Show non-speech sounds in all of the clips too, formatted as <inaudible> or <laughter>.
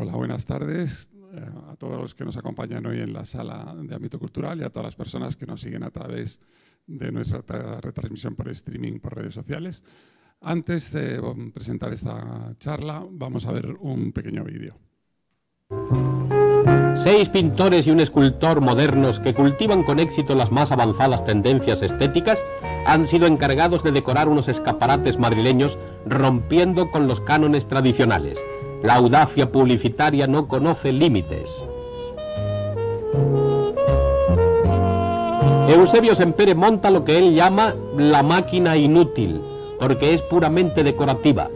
Hola, buenas tardes eh, a todos los que nos acompañan hoy en la sala de ámbito cultural y a todas las personas que nos siguen a través de nuestra retransmisión por streaming por redes sociales. Antes de mm, presentar esta charla, vamos a ver un pequeño vídeo. Seis pintores y un escultor modernos que cultivan con éxito las más avanzadas tendencias estéticas han sido encargados de decorar unos escaparates madrileños rompiendo con los cánones tradicionales. La audacia publicitaria no conoce límites. Eusebio Sempere monta lo que él llama la máquina inútil, porque es puramente decorativa.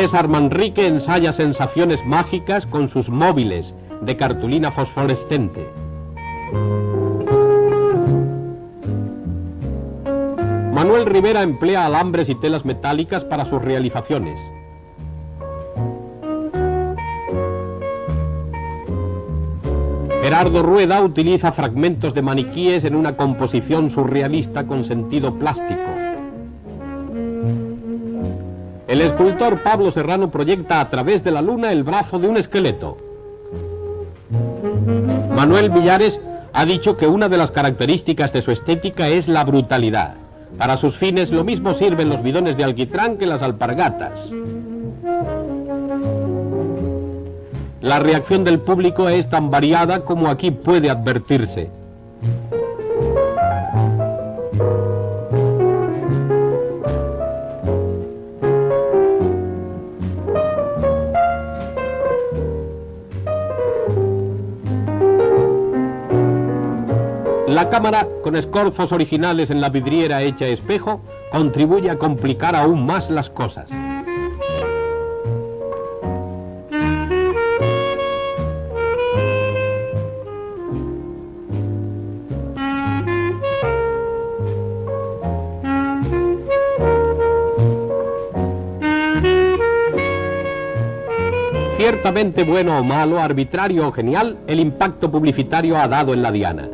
César Manrique ensaya sensaciones mágicas con sus móviles de cartulina fosforescente. Manuel Rivera emplea alambres y telas metálicas para sus realizaciones. Gerardo Rueda utiliza fragmentos de maniquíes en una composición surrealista con sentido plástico. El escultor Pablo Serrano proyecta a través de la luna el brazo de un esqueleto. Manuel Villares ha dicho que una de las características de su estética es la brutalidad. Para sus fines lo mismo sirven los bidones de alquitrán que las alpargatas. La reacción del público es tan variada como aquí puede advertirse. La cámara, con escorzos originales en la vidriera hecha espejo, contribuye a complicar aún más las cosas. ciertamente bueno o malo, arbitrario o genial, el impacto publicitario ha dado en la diana.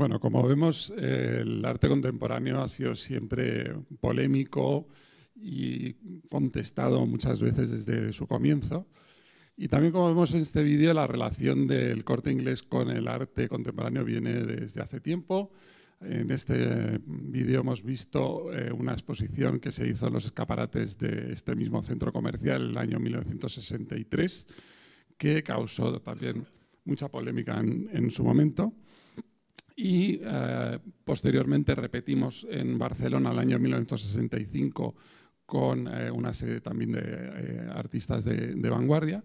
Bueno, como vemos, el arte contemporáneo ha sido siempre polémico y contestado muchas veces desde su comienzo. Y también como vemos en este vídeo, la relación del corte inglés con el arte contemporáneo viene desde hace tiempo. En este vídeo hemos visto eh, una exposición que se hizo en los escaparates de este mismo centro comercial en el año 1963, que causó también mucha polémica en su momento y eh, posteriormente repetimos en Barcelona el año 1965 con eh, una serie también de eh, artistas de, vanguardia.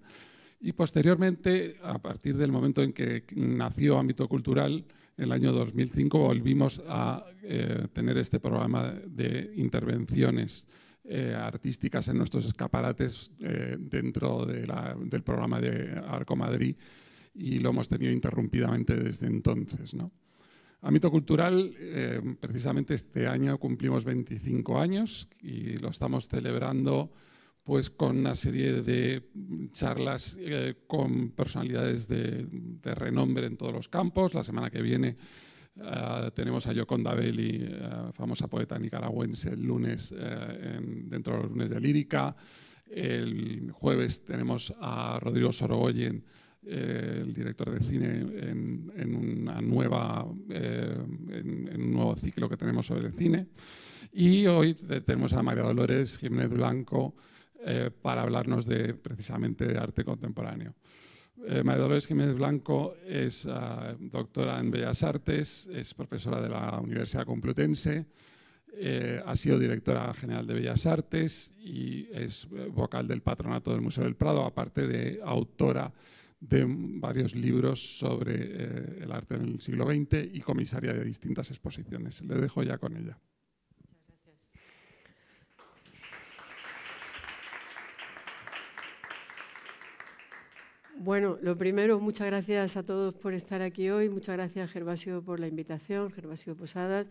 Y posteriormente, a partir del momento en que nació Ámbito Cultural, en el año 2005, volvimos a tener este programa de intervenciones artísticas en nuestros escaparates dentro del programa de Arco Madrid y lo hemos tenido interrumpidamente desde entonces. ¿no? Ámbito cultural, eh, precisamente este año cumplimos 25 años y lo estamos celebrando pues, con una serie de charlas eh, con personalidades de, renombre en todos los campos. La semana que viene eh, tenemos a Yoconda Belli, famosa poeta nicaragüense, el lunes dentro de los lunes de lírica. El jueves tenemos a Rodrigo Sorogoyen eh, el director de cine en, una nueva, eh, en, un nuevo ciclo que tenemos sobre el cine. Y hoy tenemos a María Dolores Jiménez Blanco eh, para hablarnos de, precisamente de arte contemporáneo. María Dolores Jiménez Blanco es ah, doctora en Bellas Artes, es profesora de la Universidad Complutense, ha sido directora general de Bellas Artes y es vocal del patronato del Museo del Prado, aparte de autora de varios libros sobre eh, el arte en el siglo XX y comisaria de distintas exposiciones. Le dejo ya con ella. Bueno, lo primero, muchas gracias a todos por estar aquí hoy. Muchas gracias, Gervasio, por la invitación, Gervasio Posadas.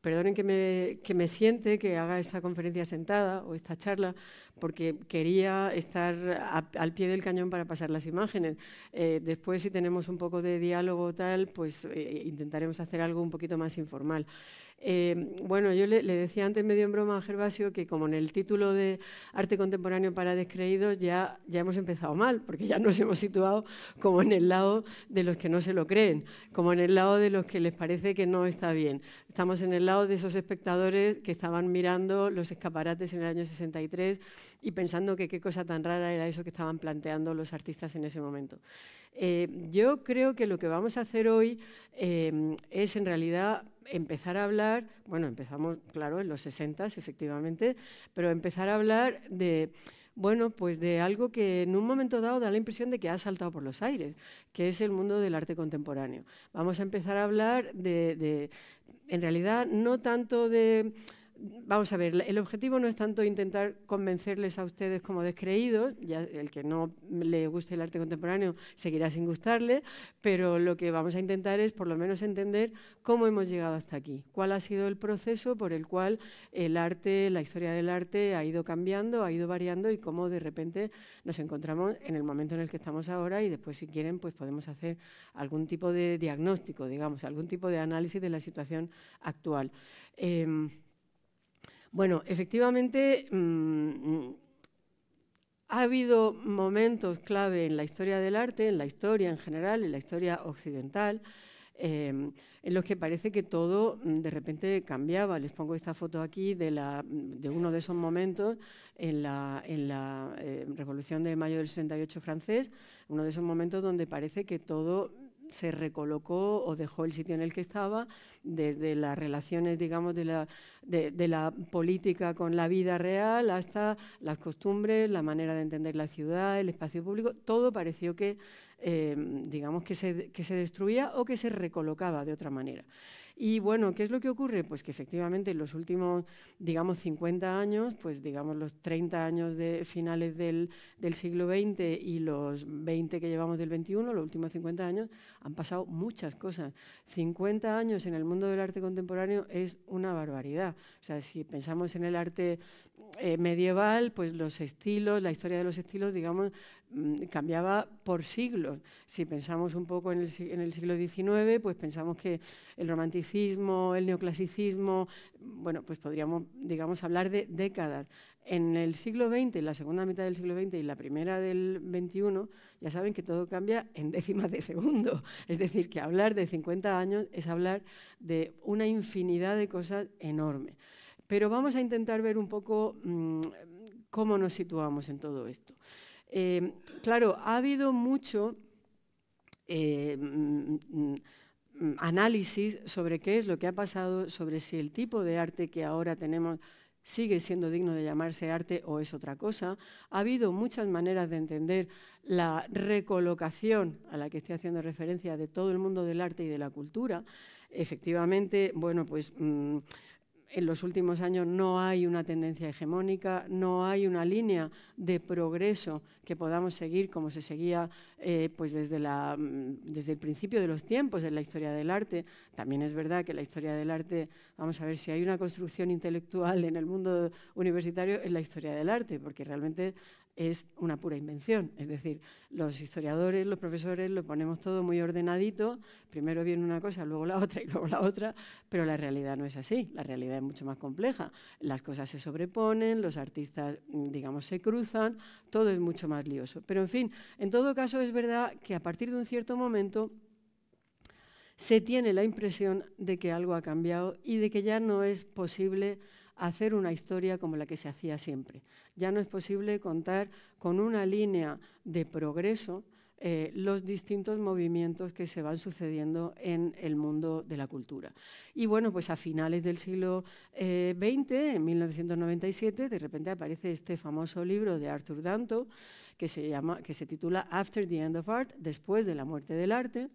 Perdonen que me, que me siente, que haga esta conferencia sentada o esta charla, porque quería estar al pie del cañón para pasar las imágenes. Eh, después, si tenemos un poco de diálogo o tal, pues eh, intentaremos hacer algo un poquito más informal. Em, bueno, yo le, decía antes medio en broma a Gervasio que como en el título de Arte Contemporáneo para Descreídos ya, ya hemos empezado mal, porque ya nos hemos situado como en el lado de los que no se lo creen, como en el lado de los que les parece que no está bien. Estamos en el lado de esos espectadores que estaban mirando los escaparates en el año 63 y pensando que qué cosa tan rara era eso que estaban planteando los artistas en ese momento. Eh, yo creo que lo que vamos a hacer hoy em, es en realidad empezar a hablar, bueno, empezamos, claro, en los 60 efectivamente, pero empezar a hablar de, bueno, pues de algo que en un momento dado da la impresión de que ha saltado por los aires, que es el mundo del arte contemporáneo. Vamos a empezar a hablar de en realidad, no tanto de vamos a ver, el objetivo no es tanto intentar convencerles a ustedes como descreídos, ya el que no le guste el arte contemporáneo seguirá sin gustarle, pero lo que vamos a intentar es por lo menos entender cómo hemos llegado hasta aquí, cuál ha sido el proceso por el cual el arte, la historia del arte ha ido cambiando, ha ido variando y cómo de repente nos encontramos en el momento en el que estamos ahora y después si quieren pues podemos hacer algún tipo de diagnóstico, digamos, algún tipo de análisis de la situación actual. Em, bueno, efectivamente, mm, ha habido momentos clave en la historia del arte, en la historia en general, en la historia occidental, eh, en los que parece que todo mm, de repente cambiaba. Les pongo esta foto aquí de, uno de esos momentos en la, eh, Revolución de Mayo del 68 francés, uno de esos momentos donde parece que todo se recolocó o dejó el sitio en el que estaba desde las relaciones, digamos, de la, de, la política con la vida real hasta las costumbres, la manera de entender la ciudad, el espacio público, todo pareció que, eh, digamos, que se destruía o que se recolocaba de otra manera. Y bueno, ¿qué es lo que ocurre? Pues que efectivamente en los últimos, digamos, 50 años, pues digamos los 30 años de finales del, siglo XX y los 20 que llevamos del XXI, los últimos 50 años, han pasado muchas cosas. 50 años en el mundo del arte contemporáneo es una barbaridad. O sea, si pensamos en el arte eh, medieval, pues los estilos, la historia de los estilos, digamos, Mm, cambiaba por siglos. Si pensamos un poco en el, siglo XIX, pues pensamos que el romanticismo, el neoclasicismo, mm, bueno, pues podríamos, digamos, hablar de décadas. En el siglo XX, la segunda mitad del siglo XX y la primera del XXI, ya saben que todo cambia en <laughs> décimas de segundo. Es decir, que hablar de 50 años es hablar de una infinidad de cosas enormes. Pero vamos a intentar ver un poco mm, cómo nos situamos en todo esto. Em, claro, ha habido mucho eh, mm, mm, mm, análisis sobre qué es lo que ha pasado, sobre si el tipo de arte que ahora tenemos sigue siendo digno de llamarse arte o es otra cosa. Ha habido muchas maneras de entender la recolocación a la que estoy haciendo referencia de todo el mundo del arte y de la cultura. Efectivamente, bueno, pues en los últimos años no hay una tendencia hegemónica, no hay una línea de progreso que podamos seguir como se seguía eh, pues desde, mm, desde el principio de los tiempos en la historia del arte. También es verdad que la historia del arte, vamos a ver si hay una construcción intelectual en el mundo universitario, es la historia del arte, porque realmente es una pura invención. Es decir, los historiadores, los profesores, lo ponemos todo muy ordenadito, primero viene una cosa, luego la otra y luego la otra, pero la realidad no es así, la realidad es mucho más compleja. Las cosas se sobreponen, los artistas, mm, digamos, se cruzan, todo es mucho más lioso. Pero, en fin, en todo caso es verdad que a partir de un cierto momento se tiene la impresión de que algo ha cambiado y de que ya no es posible hacer una historia como la que se hacía siempre. Ya no es posible contar con una línea de progreso eh, los distintos movimientos que se van sucediendo en el mundo de la cultura. Y bueno, pues a finales del siglo XX, eh, en 1997, de repente aparece este famoso libro de Arthur Danto que se, llama, que se titula After the End of Art, después de la muerte del arte,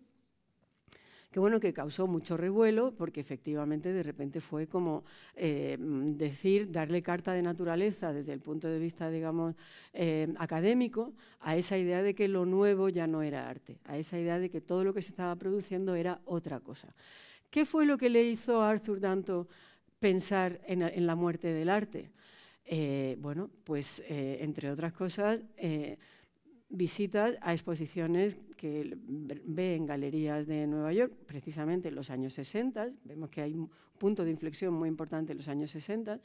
que bueno, que causó mucho revuelo porque efectivamente de repente fue como eh, decir, darle carta de naturaleza desde el punto de vista, digamos, eh, académico a esa idea de que lo nuevo ya no era arte, a esa idea de que todo lo que se estaba produciendo era otra cosa. ¿Qué fue lo que le hizo a Arthur Danto pensar en, la muerte del arte? Eh, bueno, pues entre otras cosas visitas a exposiciones que ve en galerías de Nueva York, precisamente en los años 60, vemos que hay un punto de inflexión muy importante en los años 60,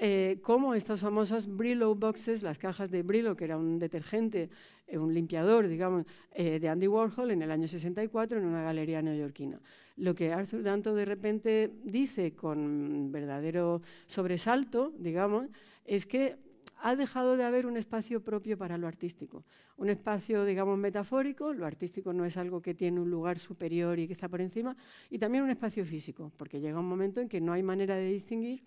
eh, como estas famosas Brillo boxes, las cajas de Brillo, que era un detergente, eh, un limpiador, digamos, eh, de Andy Warhol en el año 64 en una galería neoyorquina. Lo que Arthur Danto de repente dice con verdadero sobresalto, digamos, es que ha dejado de haber un espacio propio para lo artístico. Un espacio, digamos, metafórico, lo artístico no es algo que tiene un lugar superior y que está por encima, y también un espacio físico, porque llega un momento en que no hay manera de distinguir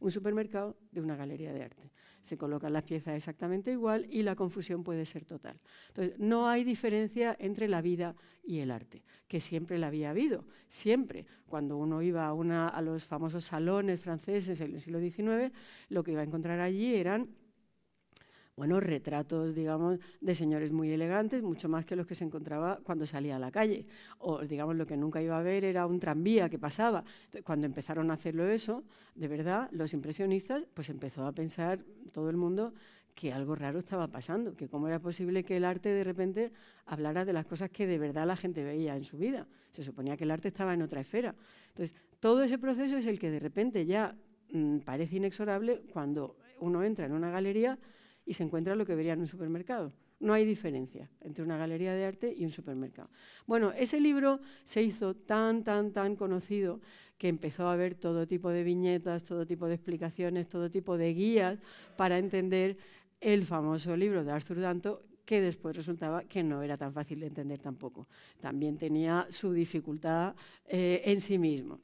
un supermercado de una galería de arte. Se colocan las piezas exactamente igual y la confusión puede ser total. Entonces, no hay diferencia entre la vida y el arte, que siempre la había habido, siempre. Cuando uno iba a, los famosos salones franceses en el siglo XIX, lo que iba a encontrar allí eran bueno, retratos, digamos, de señores muy elegantes, mucho más que los que se encontraba cuando salía a la calle. O, digamos, lo que nunca iba a ver era un tranvía que pasaba. cuando empezaron a hacerlo eso, de verdad, los impresionistas, pues empezó a pensar todo el mundo que algo raro estaba pasando, que cómo era posible que el arte de repente hablara de las cosas que de verdad la gente veía en su vida. Se suponía que el arte estaba en otra esfera. Entonces, todo ese proceso es el que de repente ya mm, parece inexorable cuando uno entra en una galería y se encuentra lo que vería en un supermercado. No hay diferencia entre una galería de arte y un supermercado. Bueno, ese libro se hizo tan, tan, tan conocido que empezó a haber todo tipo de viñetas, todo tipo de explicaciones, todo tipo de guías para entender el famoso libro de Arthur Danto, que después resultaba que no era tan fácil de entender tampoco. También tenía su dificultad eh, en sí mismo.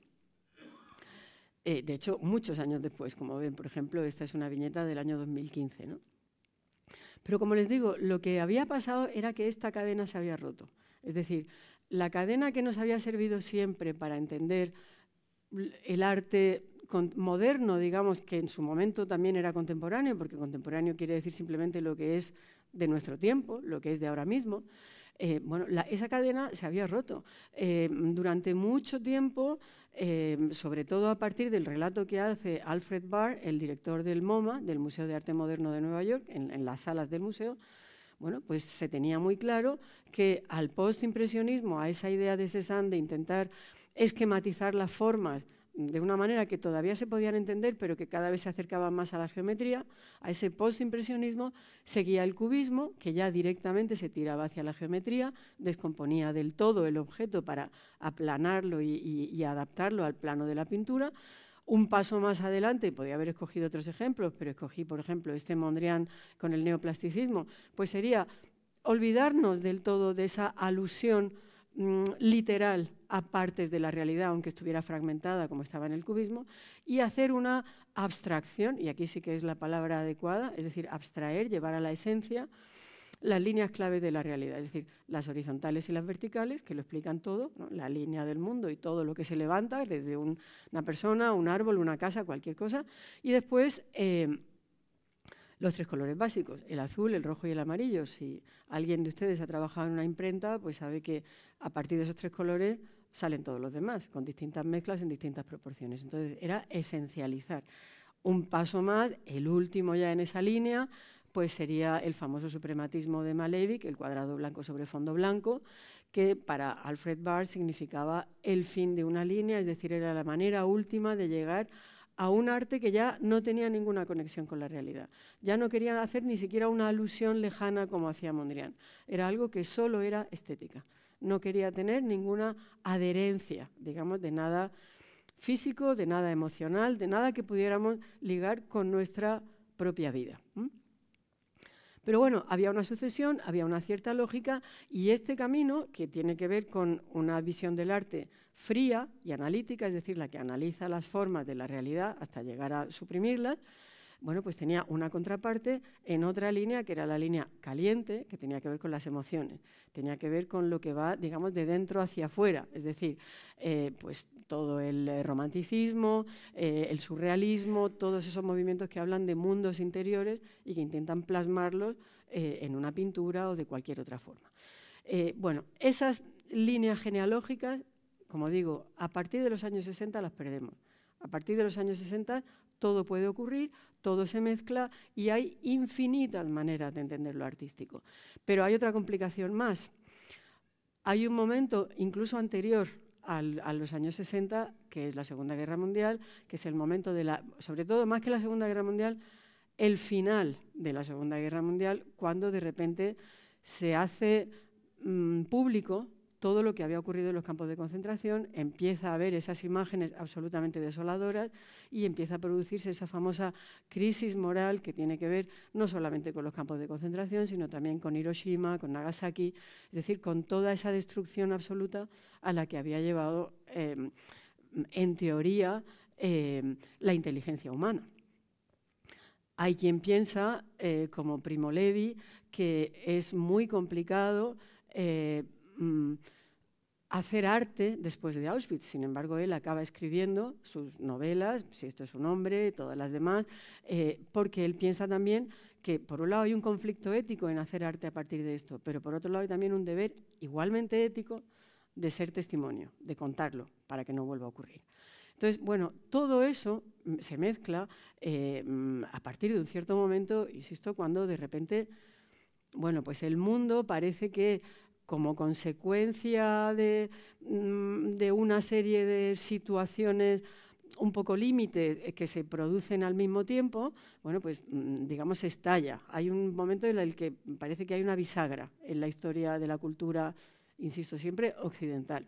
Eh, de hecho, muchos años después, como ven, por ejemplo, esta es una viñeta del año 2015, ¿no? Pero como les digo, lo que había pasado era que esta cadena se había roto. Es decir, la cadena que nos había servido siempre para entender el arte moderno, digamos, que en su momento también era contemporáneo, porque contemporáneo quiere decir simplemente lo que es de nuestro tiempo, lo que es de ahora mismo, eh, bueno, esa cadena se había roto. Eh, durante mucho tiempo Em, sobre todo a partir del relato que hace Alfred Barr, el director del MoMA, del Museo de Arte Moderno de Nueva York, en, las salas del museo, bueno, pues se tenía muy claro que al postimpresionismo, a esa idea de Cézanne de intentar esquematizar las formas de una manera que todavía se podían entender, pero que cada vez se acercaban más a la geometría, a ese postimpresionismo, seguía el cubismo, que ya directamente se tiraba hacia la geometría, descomponía del todo el objeto para aplanarlo y, adaptarlo al plano de la pintura. Un paso más adelante, podía haber escogido otros ejemplos, pero escogí, por ejemplo, este Mondrian con el neoplasticismo, pues sería olvidarnos del todo de esa alusión mm, literal a partes de la realidad, aunque estuviera fragmentada como estaba en el cubismo, y hacer una abstracción, y aquí sí que es la palabra adecuada, es decir, abstraer, llevar a la esencia las líneas clave de la realidad, es decir, las horizontales y las verticales, que lo explican todo, la línea del mundo y todo lo que se levanta, desde una persona, un árbol, una casa, cualquier cosa, y después eh, los tres colores básicos, el azul, el rojo y el amarillo. Si alguien de ustedes ha trabajado en una imprenta, pues sabe que a partir de esos tres colores salen todos los demás, con distintas mezclas en distintas proporciones. Entonces, era esencializar. Un paso más, el último ya en esa línea, pues sería el famoso suprematismo de Malevich, el cuadrado blanco sobre fondo blanco, que para Alfred Barr significaba el fin de una línea, es decir, era la manera última de llegar a un arte que ya no tenía ninguna conexión con la realidad. Ya no querían hacer ni siquiera una alusión lejana como hacía Mondrian. Era algo que solo era estética no quería tener ninguna adherencia, digamos, de nada físico, de nada emocional, de nada que pudiéramos ligar con nuestra propia vida. Pero bueno, había una sucesión, había una cierta lógica y este camino, que tiene que ver con una visión del arte fría y analítica, es decir, la que analiza las formas de la realidad hasta llegar a suprimirlas, bueno, pues tenía una contraparte en otra línea, que era la línea caliente, que tenía que ver con las emociones, tenía que ver con lo que va, digamos, de dentro hacia afuera, es decir, eh, pues todo el eh, romanticismo, eh, el surrealismo, todos esos movimientos que hablan de mundos interiores y que intentan plasmarlos en una pintura o de cualquier otra forma. bueno, esas líneas genealógicas, como digo, a partir de los años 60 las perdemos. A partir de los años 60 todo puede ocurrir, todo se mezcla y hay infinitas maneras de entender lo artístico. Pero hay otra complicación más. Hay un momento, incluso anterior a los años 60, que es la Segunda Guerra Mundial, que es el momento de la, sobre todo más que la Segunda Guerra Mundial, el final de la Segunda Guerra Mundial, cuando de repente se hace mm, público todo lo que había ocurrido en los campos de concentración, empieza a ver esas imágenes absolutamente desoladoras y empieza a producirse esa famosa crisis moral que tiene que ver no solamente con los campos de concentración, sino también con Hiroshima, con Nagasaki, es decir, con toda esa destrucción absoluta a la que había llevado, em, en teoría, em, la inteligencia humana. Hay quien piensa, eh, como Primo Levi, que es muy complicado eh, Mm, hacer arte después de Auschwitz. Sin embargo, él acaba escribiendo sus novelas, si esto es un hombre, todas las demás, eh, porque él piensa también que por un lado hay un conflicto ético en hacer arte a partir de esto, pero por otro lado hay también un deber igualmente ético de ser testimonio, de contarlo, para que no vuelva a ocurrir. Entonces, bueno, todo eso mm, se mezcla eh, mm, a partir de un cierto momento, insisto, cuando de repente, bueno, pues el mundo parece que como consecuencia mm, de, una serie de situaciones un poco límite eh, que se producen al mismo tiempo, bueno, pues mm, digamos estalla. Hay un momento en el que parece que hay una bisagra en la historia de la cultura, insisto siempre, occidental.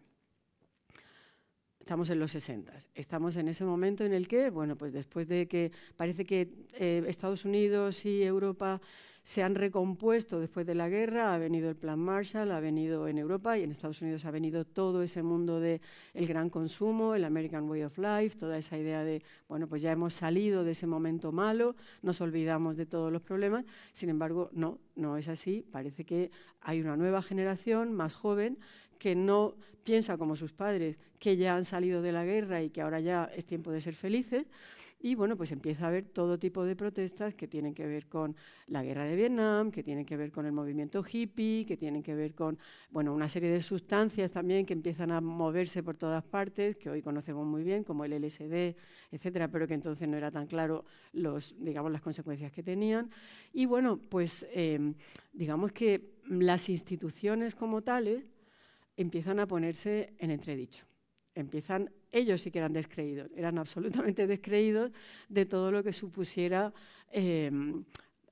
Estamos en los 60. Estamos en ese momento en el que, bueno, pues después de que parece que eh, Estados Unidos y Europa se han recompuesto después de la guerra, ha venido el Plan Marshall, ha venido en Europa y en Estados Unidos ha venido todo ese mundo del el gran consumo, el American Way of Life, toda esa idea de, bueno, pues ya hemos salido de ese momento malo, nos olvidamos de todos los problemas. Sin embargo, no, no es así. Parece que hay una nueva generación más joven que no piensa como sus padres, que ya han salido de la guerra y que ahora ya es tiempo de ser felices, y bueno, pues empieza a haber todo tipo de protestas que tienen que ver con la guerra de Vietnam, que tienen que ver con el movimiento hippie, que tienen que ver con, bueno, una serie de sustancias también que empiezan a moverse por todas partes, que hoy conocemos muy bien, como el LSD, etcétera, pero que entonces no era tan claro los, digamos, las consecuencias que tenían. Y bueno, pues em, digamos que las instituciones como tales empiezan a ponerse en entredicho, empiezan ellos sí que eran descreídos, eran absolutamente <laughs> descreídos de todo lo que supusiera em,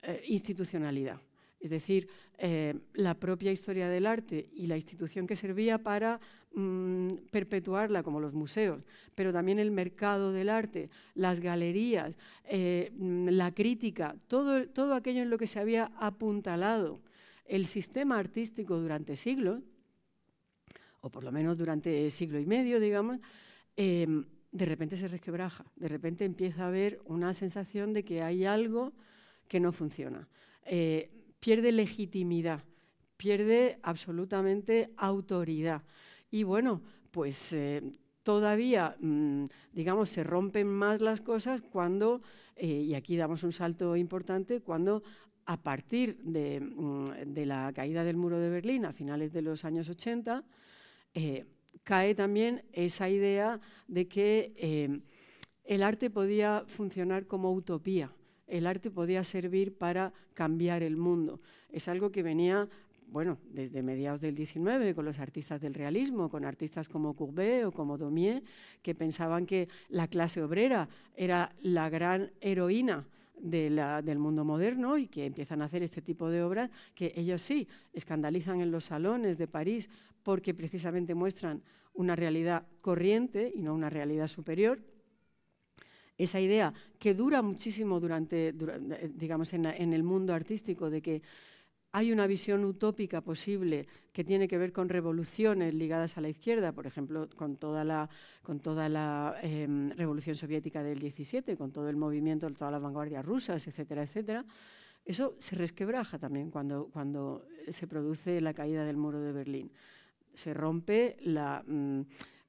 eh, institucionalidad. Es decir, eh, la propia historia del arte y la institución que servía para mm, perpetuarla, como los museos, pero también el mercado del arte, las galerías, eh, mm, la crítica, todo aquello en lo que se había apuntalado el sistema artístico durante siglos, o por lo menos durante siglo y medio, digamos, Em, de repente se resquebraja, de repente empieza a haber una sensación de que hay algo que no funciona. Eh, pierde legitimidad, pierde absolutamente autoridad. Y bueno, pues eh, todavía, mm, digamos, se rompen más las cosas cuando, eh, y aquí damos un salto importante, cuando a partir de, mm, de, la caída del muro de Berlín a finales de los años 80, cae también esa idea de que em, el arte podía funcionar como utopía, el arte podía servir para cambiar el mundo. Es algo que venía bueno, desde mediados del 19, con los artistas del realismo, con artistas como Courbet o como Daumier, que pensaban que la clase obrera era la gran heroína del mundo moderno y que empiezan a hacer este tipo de obras que ellos sí escandalizan en los salones de París porque precisamente muestran una realidad corriente y no una realidad superior. Esa idea que dura muchísimo durante, eh, digamos, en, el mundo artístico de que hay una visión utópica posible que tiene que ver con revoluciones ligadas a la izquierda, por ejemplo, con toda la, con toda la em, revolución soviética del 17, con todo el movimiento, todas las vanguardias rusas, etcétera, etcétera. Eso se resquebraja también cuando se produce la caída del muro de Berlín se rompe mm,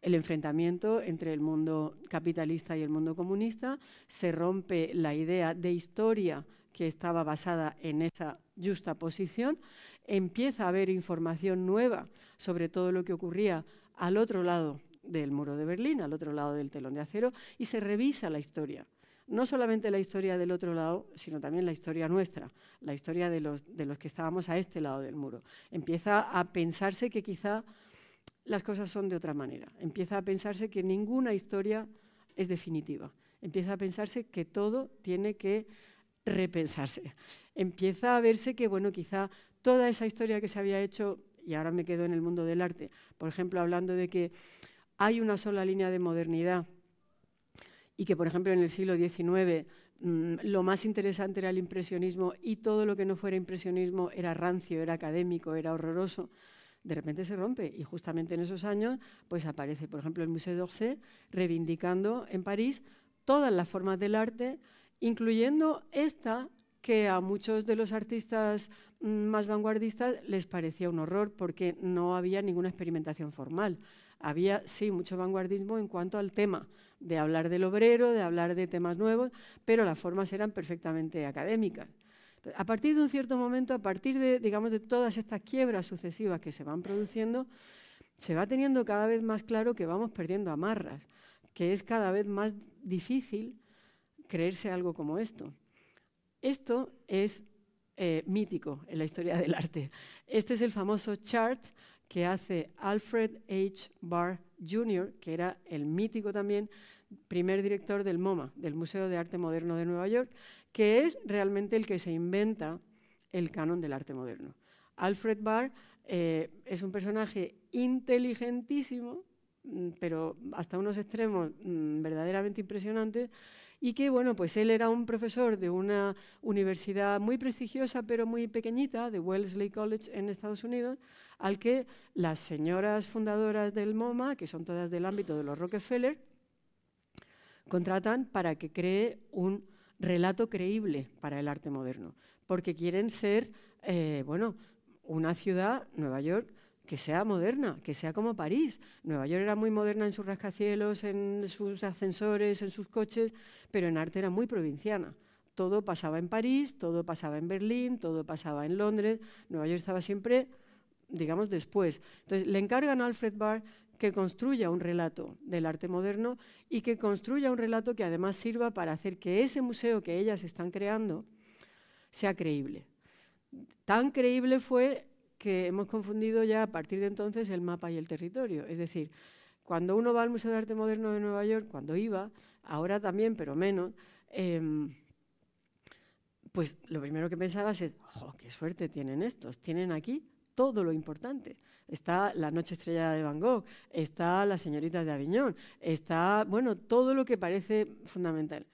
el enfrentamiento entre el mundo capitalista y el mundo comunista, se rompe la idea de historia que estaba basada en esa justa posición, empieza a haber información nueva sobre todo lo que ocurría al otro lado del muro de Berlín, al otro lado del telón de acero, y se revisa la historia no solamente la historia del otro lado, sino también la historia nuestra, la historia de los, que estábamos a este lado del muro. Empieza a pensarse que quizá las cosas son de otra manera, empieza a pensarse que ninguna historia es definitiva, empieza a pensarse que todo tiene que repensarse, empieza a verse que, bueno, quizá toda esa historia que se había hecho, y ahora me quedo en el mundo del arte, por ejemplo, hablando de que hay una sola línea de modernidad y que, por ejemplo, en el siglo XIX mm, lo más interesante era el impresionismo y todo lo que no fuera impresionismo era rancio, era académico, era horroroso, de repente se rompe y justamente en esos años pues aparece, por ejemplo, el Museo d'Orsay reivindicando en París todas las formas del arte, incluyendo esta que a muchos de los artistas mm, más vanguardistas les parecía un horror porque no había ninguna experimentación formal. Había, sí, mucho vanguardismo en cuanto al tema, de hablar del obrero, de hablar de temas nuevos, pero las formas eran perfectamente académicas. a partir de un cierto momento, a partir de, digamos, de todas estas quiebras sucesivas que se van produciendo, se va teniendo cada vez más claro que vamos perdiendo amarras, que es cada vez más difícil creerse algo como esto. Esto es eh, mítico en la historia del arte. Este es el famoso chart que hace Alfred H. Barr Jr., que era el mítico también primer director del MoMA, del Museo de Arte Moderno de Nueva York, que es realmente el que se inventa el canon del arte moderno. Alfred Barr eh, es un personaje inteligentísimo, mm, pero hasta unos extremos mm, verdaderamente impresionantes, y que, bueno, pues él era un profesor de una universidad muy prestigiosa, pero muy pequeñita, de Wellesley College en Estados Unidos, al que las señoras fundadoras del MoMA, que son todas del ámbito de los Rockefeller, contratan para que cree un relato creíble para el arte moderno, porque quieren ser, eh, bueno, una ciudad, Nueva York, que sea moderna, que sea como París. Nueva York era muy moderna en sus rascacielos, en sus ascensores, en sus coches, pero en arte era muy provinciana. Todo pasaba en París, todo pasaba en Berlín, todo pasaba en Londres. Nueva York estaba siempre digamos, después. Entonces, le encargan a Alfred Barr que construya un relato del arte moderno y que construya un relato que además sirva para hacer que ese museo que ellas están creando sea creíble. Tan creíble fue que hemos confundido ya a partir de entonces el mapa y el territorio. Es decir, cuando uno va al Museo de Arte Moderno de Nueva York, cuando iba, ahora también, pero menos, em, pues lo primero que pensaba es, qué suerte tienen estos! Tienen aquí todo lo importante. Está La noche estrellada de Van Gogh, está La Señorita de Aviñón, está, bueno, todo lo que parece fundamental.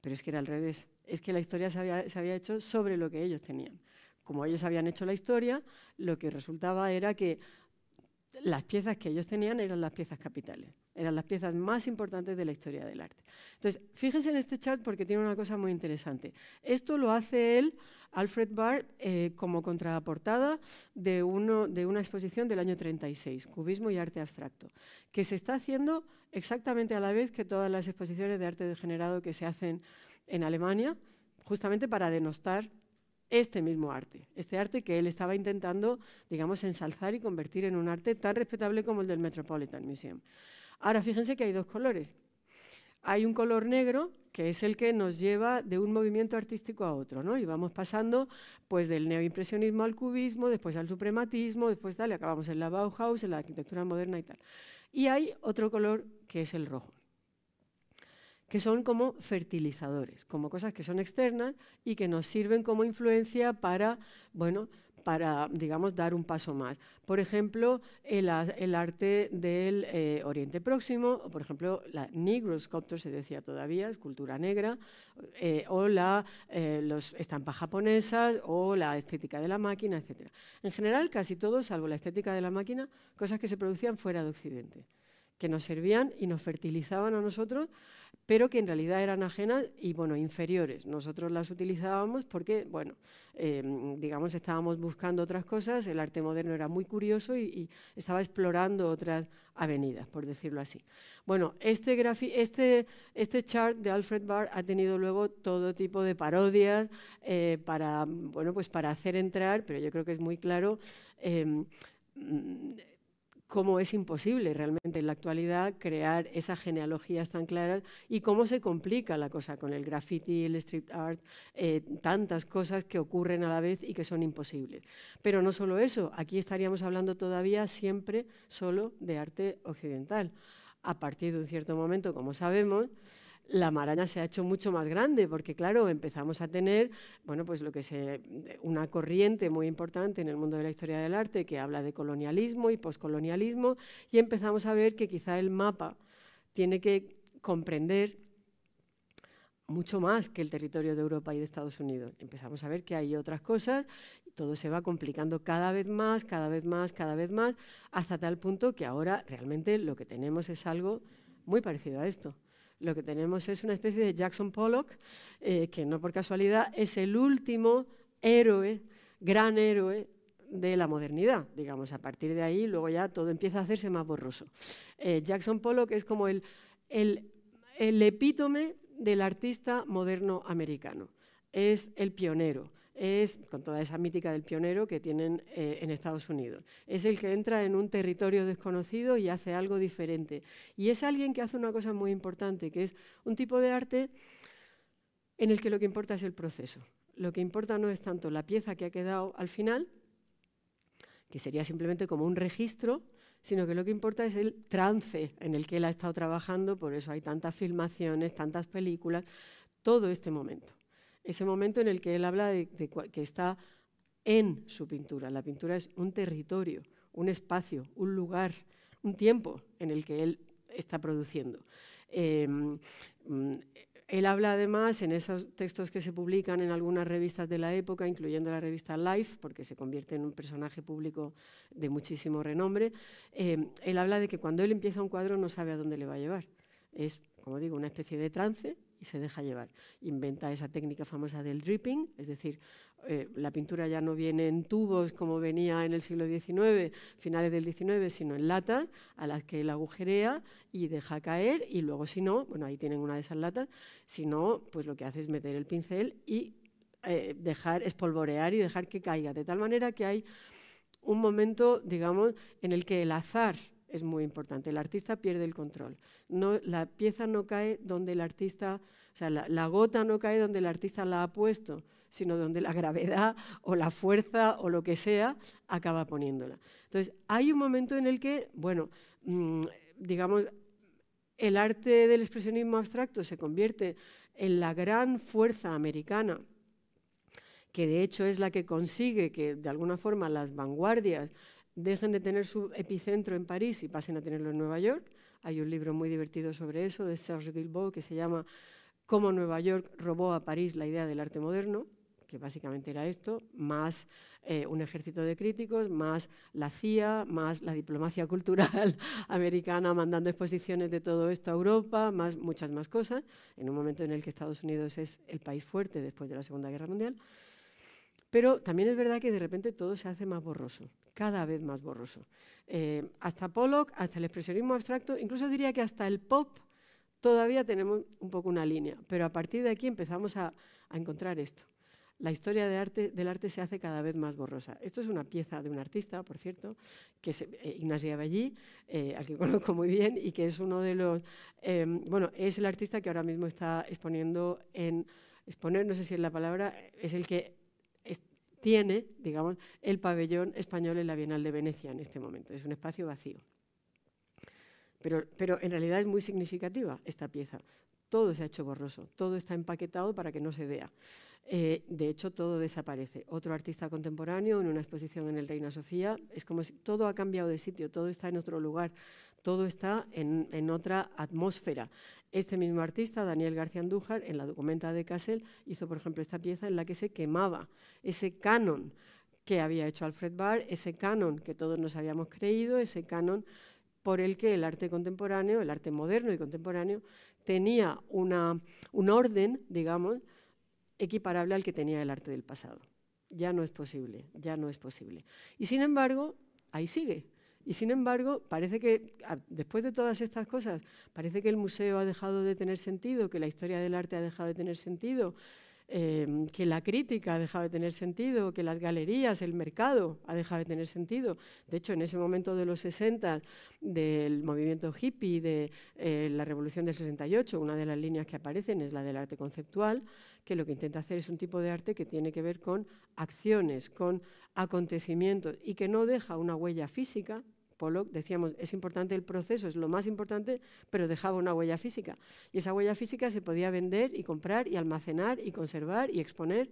Pero es que era al revés, es que la historia se había hecho sobre lo que ellos tenían. Como ellos habían hecho la historia, lo que resultaba era que las piezas que ellos tenían eran las piezas capitales, eran las piezas más importantes de la historia del arte. Entonces, fíjense en este chart porque tiene una cosa muy interesante. Esto lo hace él, Alfred Barr, eh, como contraportada de, uno, de una exposición del año 36, Cubismo y Arte Abstracto, que se está haciendo exactamente a la vez que todas las exposiciones de arte degenerado que se hacen en Alemania, justamente para denostar este mismo arte, este arte que él estaba intentando, digamos, ensalzar y convertir en un arte tan respetable como el del Metropolitan Museum. Ahora, fíjense que hay dos colores. Hay un color negro, que es el que nos lleva de un movimiento artístico a otro, ¿no? Y vamos pasando, pues, del neoimpresionismo al cubismo, después al suprematismo, después tal, y acabamos en la Bauhaus, en la arquitectura moderna y tal. Y hay otro color, que es el rojo que son como fertilizadores, como cosas que son externas y que nos sirven como influencia para, bueno, para, digamos, dar un paso más. Por ejemplo, el, arte del eh, Oriente Próximo, o por ejemplo, la Negro Sculpture, se decía todavía, escultura negra, eh, o las eh, estampas japonesas, o la estética de la máquina, etc. En general, casi todo, salvo la estética de la máquina, cosas que se producían fuera de Occidente, que nos servían y nos fertilizaban a nosotros pero que en realidad eran ajenas y, bueno, inferiores. Nosotros las utilizábamos porque, bueno, em, digamos, estábamos buscando otras cosas, el arte moderno era muy curioso y, estaba explorando otras avenidas, por decirlo así. Bueno, este, este, este chart de Alfred Barr ha tenido luego todo tipo de parodias eh, para, bueno, pues para hacer entrar, pero yo creo que es muy claro, em, cómo es imposible realmente en la actualidad crear esas genealogías tan claras y cómo se complica la cosa con el graffiti, el street art, eh, tantas cosas que ocurren a la vez y que son imposibles. Pero no solo eso, aquí estaríamos hablando todavía siempre solo de arte occidental. A partir de un cierto momento, como sabemos, la maraña se ha hecho mucho más grande, porque claro, empezamos a tener, bueno, pues lo que una corriente muy importante en el mundo de la historia del arte que habla de colonialismo y poscolonialismo, y empezamos a ver que quizá el mapa tiene que comprender mucho más que el territorio de Europa y de Estados Unidos. Empezamos a ver que hay otras cosas, todo se va complicando cada vez más, cada vez más, cada vez más, hasta tal punto que ahora realmente lo que tenemos es algo muy parecido a esto. Lo que tenemos es una especie de Jackson Pollock, eh, que no por casualidad es el último héroe, gran héroe de la modernidad, digamos. A partir de ahí, luego ya todo empieza a hacerse más borroso. Eh, Jackson Pollock es como el epítome del artista moderno americano. Es el pionero es, con toda esa mítica del pionero que tienen eh, en Estados Unidos, es el que entra en un territorio desconocido y hace algo diferente. Y es alguien que hace una cosa muy importante, que es un tipo de arte en el que lo que importa es el proceso. Lo que importa no es tanto la pieza que ha quedado al final, que sería simplemente como un registro, sino que lo que importa es el trance en el que él ha estado trabajando, por eso hay tantas filmaciones, tantas películas, todo este momento ese momento en el que él habla de, que está en su pintura. La pintura es un territorio, un espacio, un lugar, un tiempo en el que él está produciendo. Em, mm, él habla además en esos textos que se publican en algunas revistas de la época, incluyendo la revista Life, porque se convierte en un personaje público de muchísimo renombre, em, él habla de que cuando él empieza un cuadro no sabe a dónde le va a llevar. Es, como digo, una especie de trance y se deja llevar. Inventa esa técnica famosa del dripping, es decir, eh, la pintura ya no viene en tubos como venía en el siglo XIX, finales del XIX, sino en latas a las que él agujerea y deja caer y luego si no, bueno, ahí tienen una de esas latas, si no, pues lo que hace es meter el pincel y eh, dejar espolvorear y dejar que caiga, de tal manera que hay un momento, digamos, en el que el azar es muy importante. El artista pierde el control. No, la pieza no cae donde el artista, o sea, la, gota no cae donde el artista la ha puesto, sino donde la gravedad o la fuerza o lo que sea acaba poniéndola. Entonces, hay un momento en el que, bueno, mm, digamos, el arte del expresionismo abstracto se convierte en la gran fuerza americana que de hecho es la que consigue que de alguna forma las vanguardias dejen de tener su epicentro en París y pasen a tenerlo en Nueva York. Hay un libro muy divertido sobre eso de Serge Guilbault que se llama Cómo Nueva York robó a París la idea del arte moderno, que básicamente era esto, más eh, un ejército de críticos, más la CIA, más la diplomacia <laughs> cultural americana mandando exposiciones de todo esto a Europa, más muchas más cosas, en un momento en el que Estados Unidos es el país fuerte después de la Segunda Guerra Mundial. Pero también es verdad que de repente todo se hace más borroso, cada vez más borroso. Eh, hasta Pollock, hasta el expresionismo abstracto, incluso diría que hasta el pop todavía tenemos un poco una línea, pero a partir de aquí empezamos a, encontrar esto. La historia del arte se hace cada vez más borrosa. Esto es una pieza de un artista, por cierto, que es eh, Ignacio eh, al que <laughs> conozco muy bien y que es uno de los, em, bueno, es el artista que ahora mismo está exponiendo en exponer, no sé si es la palabra, es el que tiene, digamos, el pabellón español en la Bienal de Venecia en este momento. Es un espacio vacío. Pero, en realidad es muy significativa esta pieza. Todo se ha hecho borroso, todo está empaquetado para que no se vea. Eh, de hecho, todo desaparece. Otro artista contemporáneo en una exposición en el Reina Sofía, es como si todo ha cambiado de sitio, todo está en otro lugar, todo está en, en otra atmósfera. Este mismo artista, Daniel García Andújar, en la documenta de Kassel, hizo, por ejemplo, esta pieza en la que se quemaba ese canon que había hecho Alfred Barr, ese canon que todos nos habíamos creído, ese canon por el que el arte contemporáneo, el arte moderno y contemporáneo, tenía una, un orden, digamos, equiparable al que tenía el arte del pasado. Ya no es posible, ya no es posible. Y sin embargo, ahí sigue. Y sin embargo, parece que después de todas estas cosas, parece que el museo ha dejado de tener sentido, que la historia del arte ha dejado de tener sentido, em, que la crítica ha dejado de tener sentido, que las galerías, el mercado ha dejado de tener sentido. De hecho, en ese momento de los 60, del movimiento hippie, de eh, la revolución del 68, una de las líneas que aparecen es la del arte conceptual, que lo que intenta hacer es un tipo de arte que tiene que ver con acciones, con acontecimientos y que no deja una huella física, Pollock, decíamos, es importante el proceso, es lo más importante, pero dejaba una huella física. Y esa huella física se podía vender y comprar y almacenar y conservar y exponer.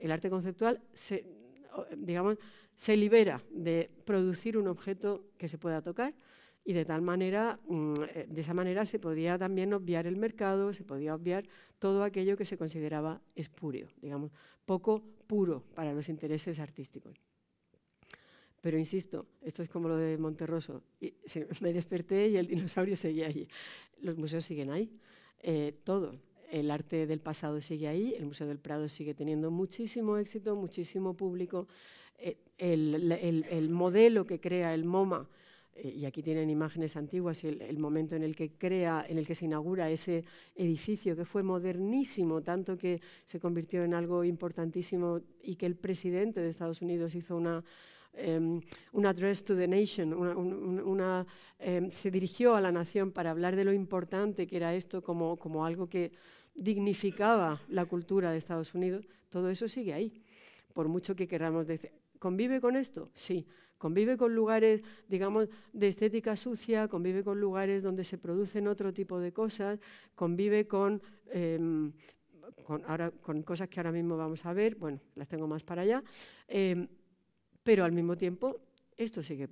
El arte conceptual se, digamos, se libera de producir un objeto que se pueda tocar y de tal manera, mm, eh, de esa manera se podía también obviar el mercado, se podía obviar todo aquello que se consideraba espurio, digamos, poco puro para los intereses artísticos. Pero insisto, esto es como lo de Monterroso. Y <laughs> me desperté y el dinosaurio seguía ahí. Los museos siguen ahí, eh, todo. El arte del pasado sigue ahí, el Museo del Prado sigue teniendo muchísimo éxito, muchísimo público. Eh, el, modelo que crea el MoMA, eh, y aquí tienen imágenes antiguas, el, el, momento en el que crea, en el que se inaugura ese edificio que fue modernísimo, tanto que se convirtió en algo importantísimo y que el presidente de Estados Unidos hizo una Em, un address to the nation, una, em, se dirigió a la nación para hablar de lo importante que era esto como, algo que dignificaba la cultura de Estados Unidos, todo eso sigue ahí, por mucho que queramos decir. ¿Convive con esto? Sí. Convive con lugares, digamos, de estética sucia, convive con lugares donde se producen otro tipo de cosas, convive con, em, con, cosas que ahora mismo vamos a ver, bueno, las tengo más para allá, pero al mismo tiempo, esto sigue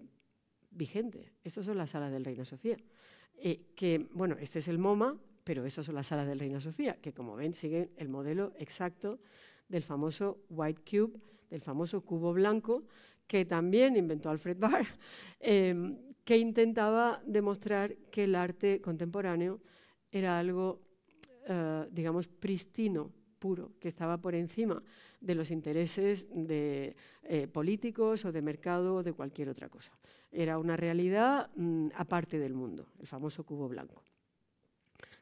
vigente. Estas son las salas del Reina Sofía. Eh, que, bueno, este es el MoMA, pero estas son las salas del Reina Sofía, que como ven siguen el modelo exacto del famoso White Cube, del famoso cubo blanco, que también inventó Alfred Barr, <laughs> em, que intentaba demostrar que el arte contemporáneo era algo, eh, digamos, pristino, puro, que estaba por encima de los intereses de eh, políticos o de mercado o de cualquier otra cosa. Era una realidad mm, aparte del mundo, el famoso cubo blanco.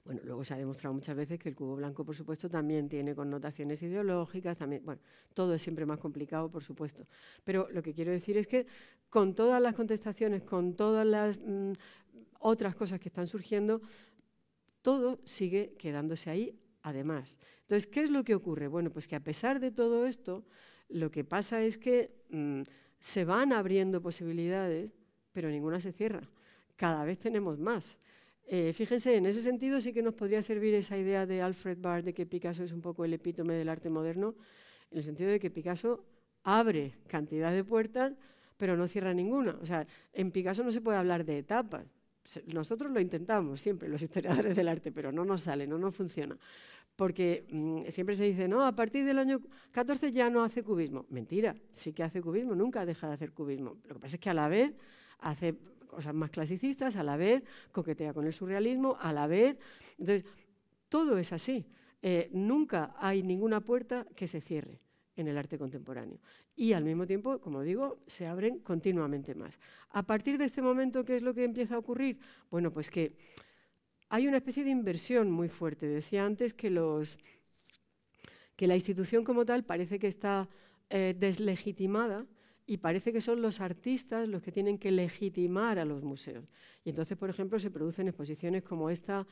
Bueno, luego se ha demostrado muchas veces que el cubo blanco, por supuesto, también tiene connotaciones ideológicas, también, bueno, todo es siempre más complicado, por supuesto. Pero lo que quiero decir es que con todas las contestaciones, con todas las mm, otras cosas que están surgiendo, todo sigue quedándose ahí además. Entonces, ¿qué es lo que ocurre? Bueno, pues que a pesar de todo esto, lo que pasa es que mm, se van abriendo posibilidades, pero ninguna se cierra. Cada vez tenemos más. Eh, fíjense, en ese sentido sí que nos podría servir esa idea de Alfred Barr de que Picasso es un poco el epítome del arte moderno, en el sentido de que Picasso abre cantidad de puertas, pero no cierra ninguna. O sea, en Picasso no se puede hablar de etapas nosotros lo intentamos siempre, los historiadores del arte, pero no nos sale, no nos funciona. Porque mm, siempre se dice, no, a partir del año 14 ya no hace cubismo. Mentira, sí que hace cubismo, nunca deja de hacer cubismo. Lo que pasa es que a la vez hace cosas más clasicistas, a la vez coquetea con el surrealismo, a la vez... Entonces, todo es así. Eh, nunca hay ninguna puerta que se cierre en el arte contemporáneo y al mismo tiempo, como digo, se abren continuamente más. A partir de este momento, ¿qué es lo que empieza a ocurrir? Bueno, pues que hay una especie de inversión muy fuerte. Decía antes que, que la institución como tal parece que está eh, deslegitimada y parece que son los artistas los que tienen que legitimar a los museos. Y entonces, por ejemplo, se producen exposiciones como esta,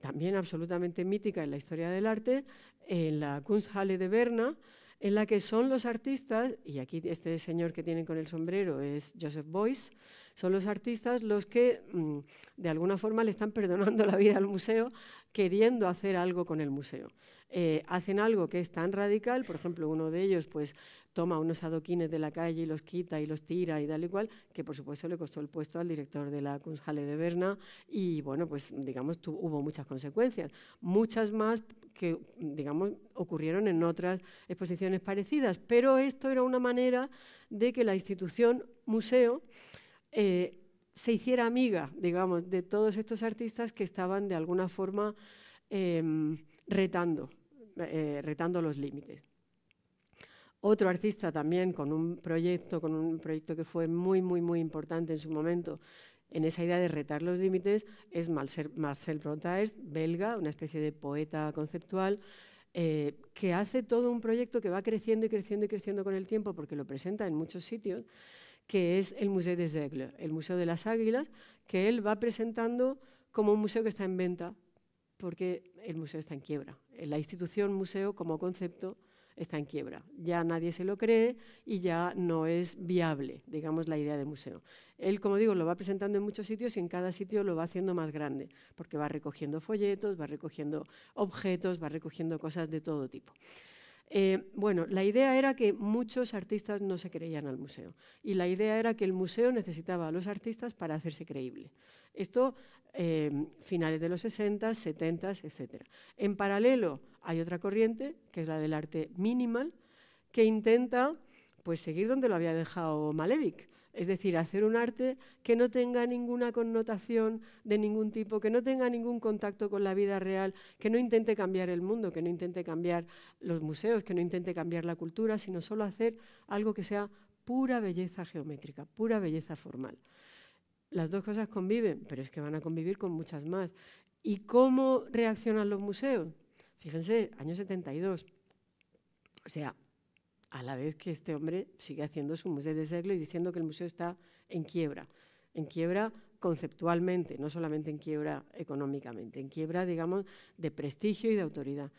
también absolutamente mítica en la historia del arte, en la Kunsthalle de Berna, en la que son los artistas, y aquí este señor que tiene con el sombrero es Joseph Boyce, son los artistas los que mm, de alguna forma le están perdonando la vida al museo queriendo hacer algo con el museo. Eh, hacen algo que es tan radical, por ejemplo, uno de ellos pues toma unos adoquines de la calle y los quita y los tira y tal y cual, que por supuesto le costó el puesto al director de la Kunsthalle de Berna y bueno, pues digamos hubo muchas consecuencias, muchas más que digamos ocurrieron en otras exposiciones parecidas, pero esto era una manera de que la institución museo eh, se hiciera amiga, digamos, de todos estos artistas que estaban de alguna forma em, retando, eh, retando los límites. Otro artista también con un proyecto, con un proyecto que fue muy, muy, muy importante en su momento, en esa idea de retar los límites, es Marcel Protaest, belga, una especie de poeta conceptual, eh, que hace todo un proyecto que va creciendo y creciendo y creciendo con el tiempo, porque lo presenta en muchos sitios, que es el Museo de Zegler, el Museo de las Águilas, que él va presentando como un museo que está en venta, porque el museo está en quiebra. Eh, la institución museo como concepto está en quiebra. Ya nadie se lo cree y ya no es viable, digamos, la idea de museo. Él, como digo, lo va presentando en muchos sitios y en cada sitio lo va haciendo más grande, porque va recogiendo folletos, va recogiendo objetos, va recogiendo cosas de todo tipo. Eh, bueno, la idea era que muchos artistas no se creían al museo y la idea era que el museo necesitaba a los artistas para hacerse creíble. Esto eh, finales de los 60, 70, etc. En paralelo hay otra corriente, que es la del arte minimal, que intenta pues, seguir donde lo había dejado Malevich, es decir, hacer un arte que no tenga ninguna connotación de ningún tipo, que no tenga ningún contacto con la vida real, que no intente cambiar el mundo, que no intente cambiar los museos, que no intente cambiar la cultura, sino solo hacer algo que sea pura belleza geométrica, pura belleza formal. Las dos cosas conviven, pero es que van a convivir con muchas más. ¿Y cómo reaccionan los museos? Fíjense, año 72. O sea, a la vez que este hombre sigue haciendo su museo de siglo y diciendo que el museo está en quiebra, en quiebra conceptualmente, no solamente en quiebra económicamente, en quiebra, digamos, de prestigio y de autoridad.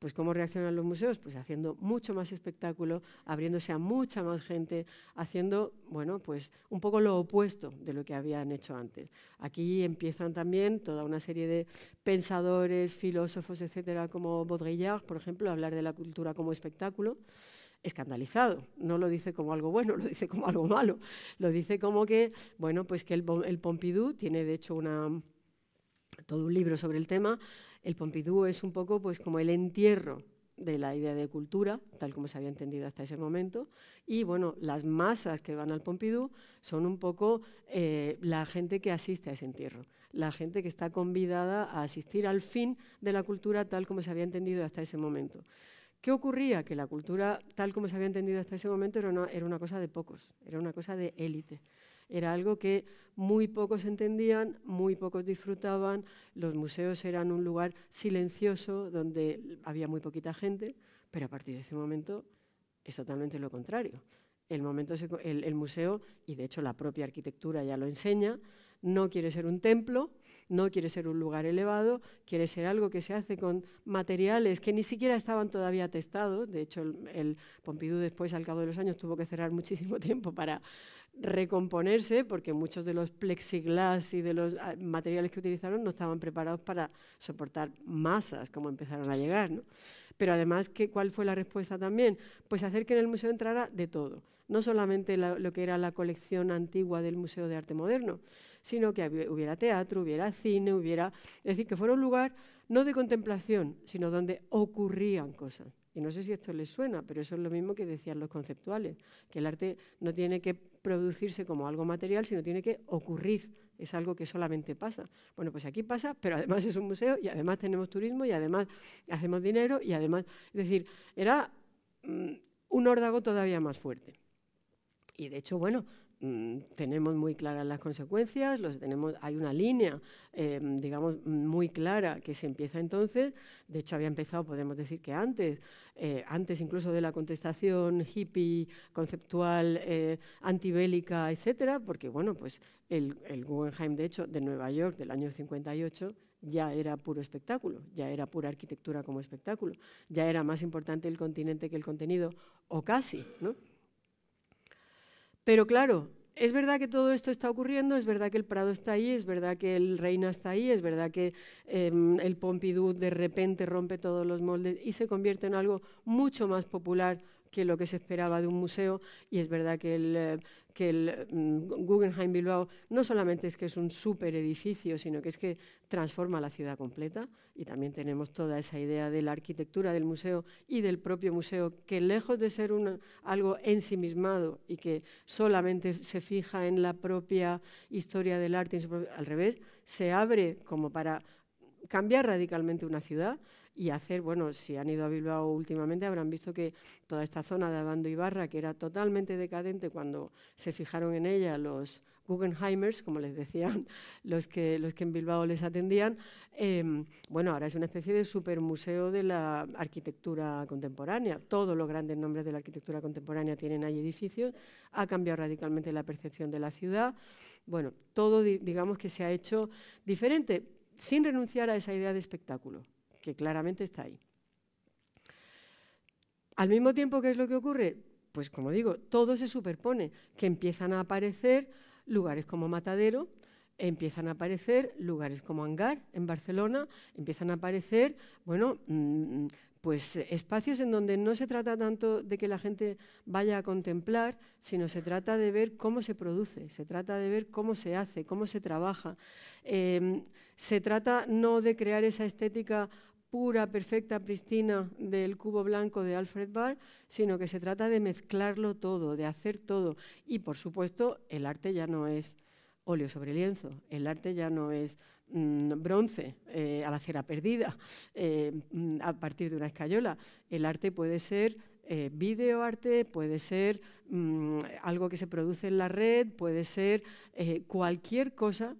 Pues cómo reaccionan los museos, pues haciendo mucho más espectáculo, abriéndose a mucha más gente, haciendo, bueno, pues un poco lo opuesto de lo que habían hecho antes. Aquí empiezan también toda una serie de pensadores, filósofos, etcétera, como Baudrillard, por ejemplo, a hablar de la cultura como espectáculo escandalizado. No lo dice como algo bueno, <laughs> lo dice como algo malo. Lo dice como que, bueno, pues que el, Pompidou tiene de hecho todo un libro sobre el tema. El Pompidou es un poco pues como el entierro de la idea de cultura, tal como se había entendido hasta ese momento. Y bueno, las masas que van al Pompidou son un poco eh, la gente que asiste a ese entierro, la gente que está convidada a asistir al fin de la cultura tal como se había entendido hasta ese momento. ¿Qué ocurría? Que la cultura, tal como se había entendido hasta ese momento, era una, cosa de pocos, era una cosa de élite. Era algo que muy pocos entendían, muy pocos disfrutaban, los museos eran un lugar silencioso donde había muy poquita gente, pero a partir de ese momento es totalmente lo contrario. El, momento el museo, y de hecho la propia arquitectura ya lo enseña, no quiere ser un templo, no quiere ser un lugar elevado, quiere ser algo que se hace con materiales que ni siquiera estaban todavía testados. De hecho, el, Pompidou después, al cabo de los años, tuvo que cerrar <laughs> muchísimo tiempo para recomponerse, porque muchos de los plexiglas y de los ah, materiales que utilizaron no estaban preparados para soportar masas, como empezaron a llegar. Pero además, ¿cuál fue la respuesta también? Pues hacer que en el museo entrara de todo, no solamente lo que era la colección antigua del Museo de Arte Moderno, sino que hubiera teatro, hubiera cine, hubiera... Es decir, que fuera un lugar no de contemplación, sino donde ocurrían cosas. Y no sé si esto les suena, pero eso es lo mismo que decían los conceptuales, que el arte no tiene que producirse como algo material, sino tiene que ocurrir. Es algo que solamente pasa. Bueno, pues aquí pasa, pero además es un museo y además tenemos turismo y además hacemos dinero y además... Es decir, era mm, un órdago todavía más fuerte. Y de hecho, bueno, Mm, tenemos muy claras las consecuencias, los tenemos, hay una línea, em, digamos, muy clara que se empieza entonces, de hecho había empezado, podemos decir que antes, eh, antes incluso de la contestación hippie, conceptual, eh, antibélica, etcétera, porque bueno, pues el, el Guggenheim, de hecho, de Nueva York del año 58, ya era puro espectáculo, ya era pura arquitectura como espectáculo, ya era más importante el continente que el contenido, o casi, ¿no? Pero claro, es verdad que todo esto está ocurriendo, es verdad que el Prado está ahí, es verdad que el Reina está ahí, es verdad que em, el Pompidou de repente rompe todos los moldes y se convierte en algo mucho más popular, que lo que se esperaba de un museo y es verdad que el, eh, que el mm, Guggenheim Bilbao no solamente es que es un súper edificio, sino que es que transforma la ciudad completa y también tenemos toda esa idea de la arquitectura del museo y del propio museo que lejos de ser algo ensimismado y que solamente se fija en la propia historia del arte, al revés, se abre como para cambiar radicalmente una ciudad y hacer, bueno, si han ido a Bilbao últimamente habrán visto que toda esta zona de Abando y Barra, que era totalmente decadente cuando se fijaron en ella los Guggenheimers, como les decían <laughs> los que, los que en Bilbao les atendían, em, bueno, ahora es una especie de supermuseo de la arquitectura contemporánea. Todos los grandes nombres de la arquitectura contemporánea tienen ahí edificios. Ha cambiado radicalmente la percepción de la ciudad. Bueno, todo digamos que se ha hecho diferente, sin renunciar a esa idea de espectáculo que claramente está ahí. Al mismo tiempo, ¿qué es lo que ocurre? Pues como digo, todo se superpone, que empiezan a aparecer lugares como Matadero, empiezan a aparecer lugares como Hangar en Barcelona, empiezan a aparecer, bueno, mm, pues espacios en donde no se trata tanto de que la gente vaya a contemplar, sino se trata de ver cómo se produce, se trata de ver cómo se hace, cómo se trabaja. Em, se trata no de crear esa estética pura, perfecta, pristina del cubo blanco de Alfred Barr, sino que se trata de mezclarlo todo, de hacer todo. Y por supuesto, el arte ya no es óleo sobre lienzo, el arte ya no es mm, bronce eh, a la cera perdida, eh, mm, a partir de una escayola. El arte puede ser eh, videoarte, puede ser mm, algo que se produce en la red, puede ser cualquier cosa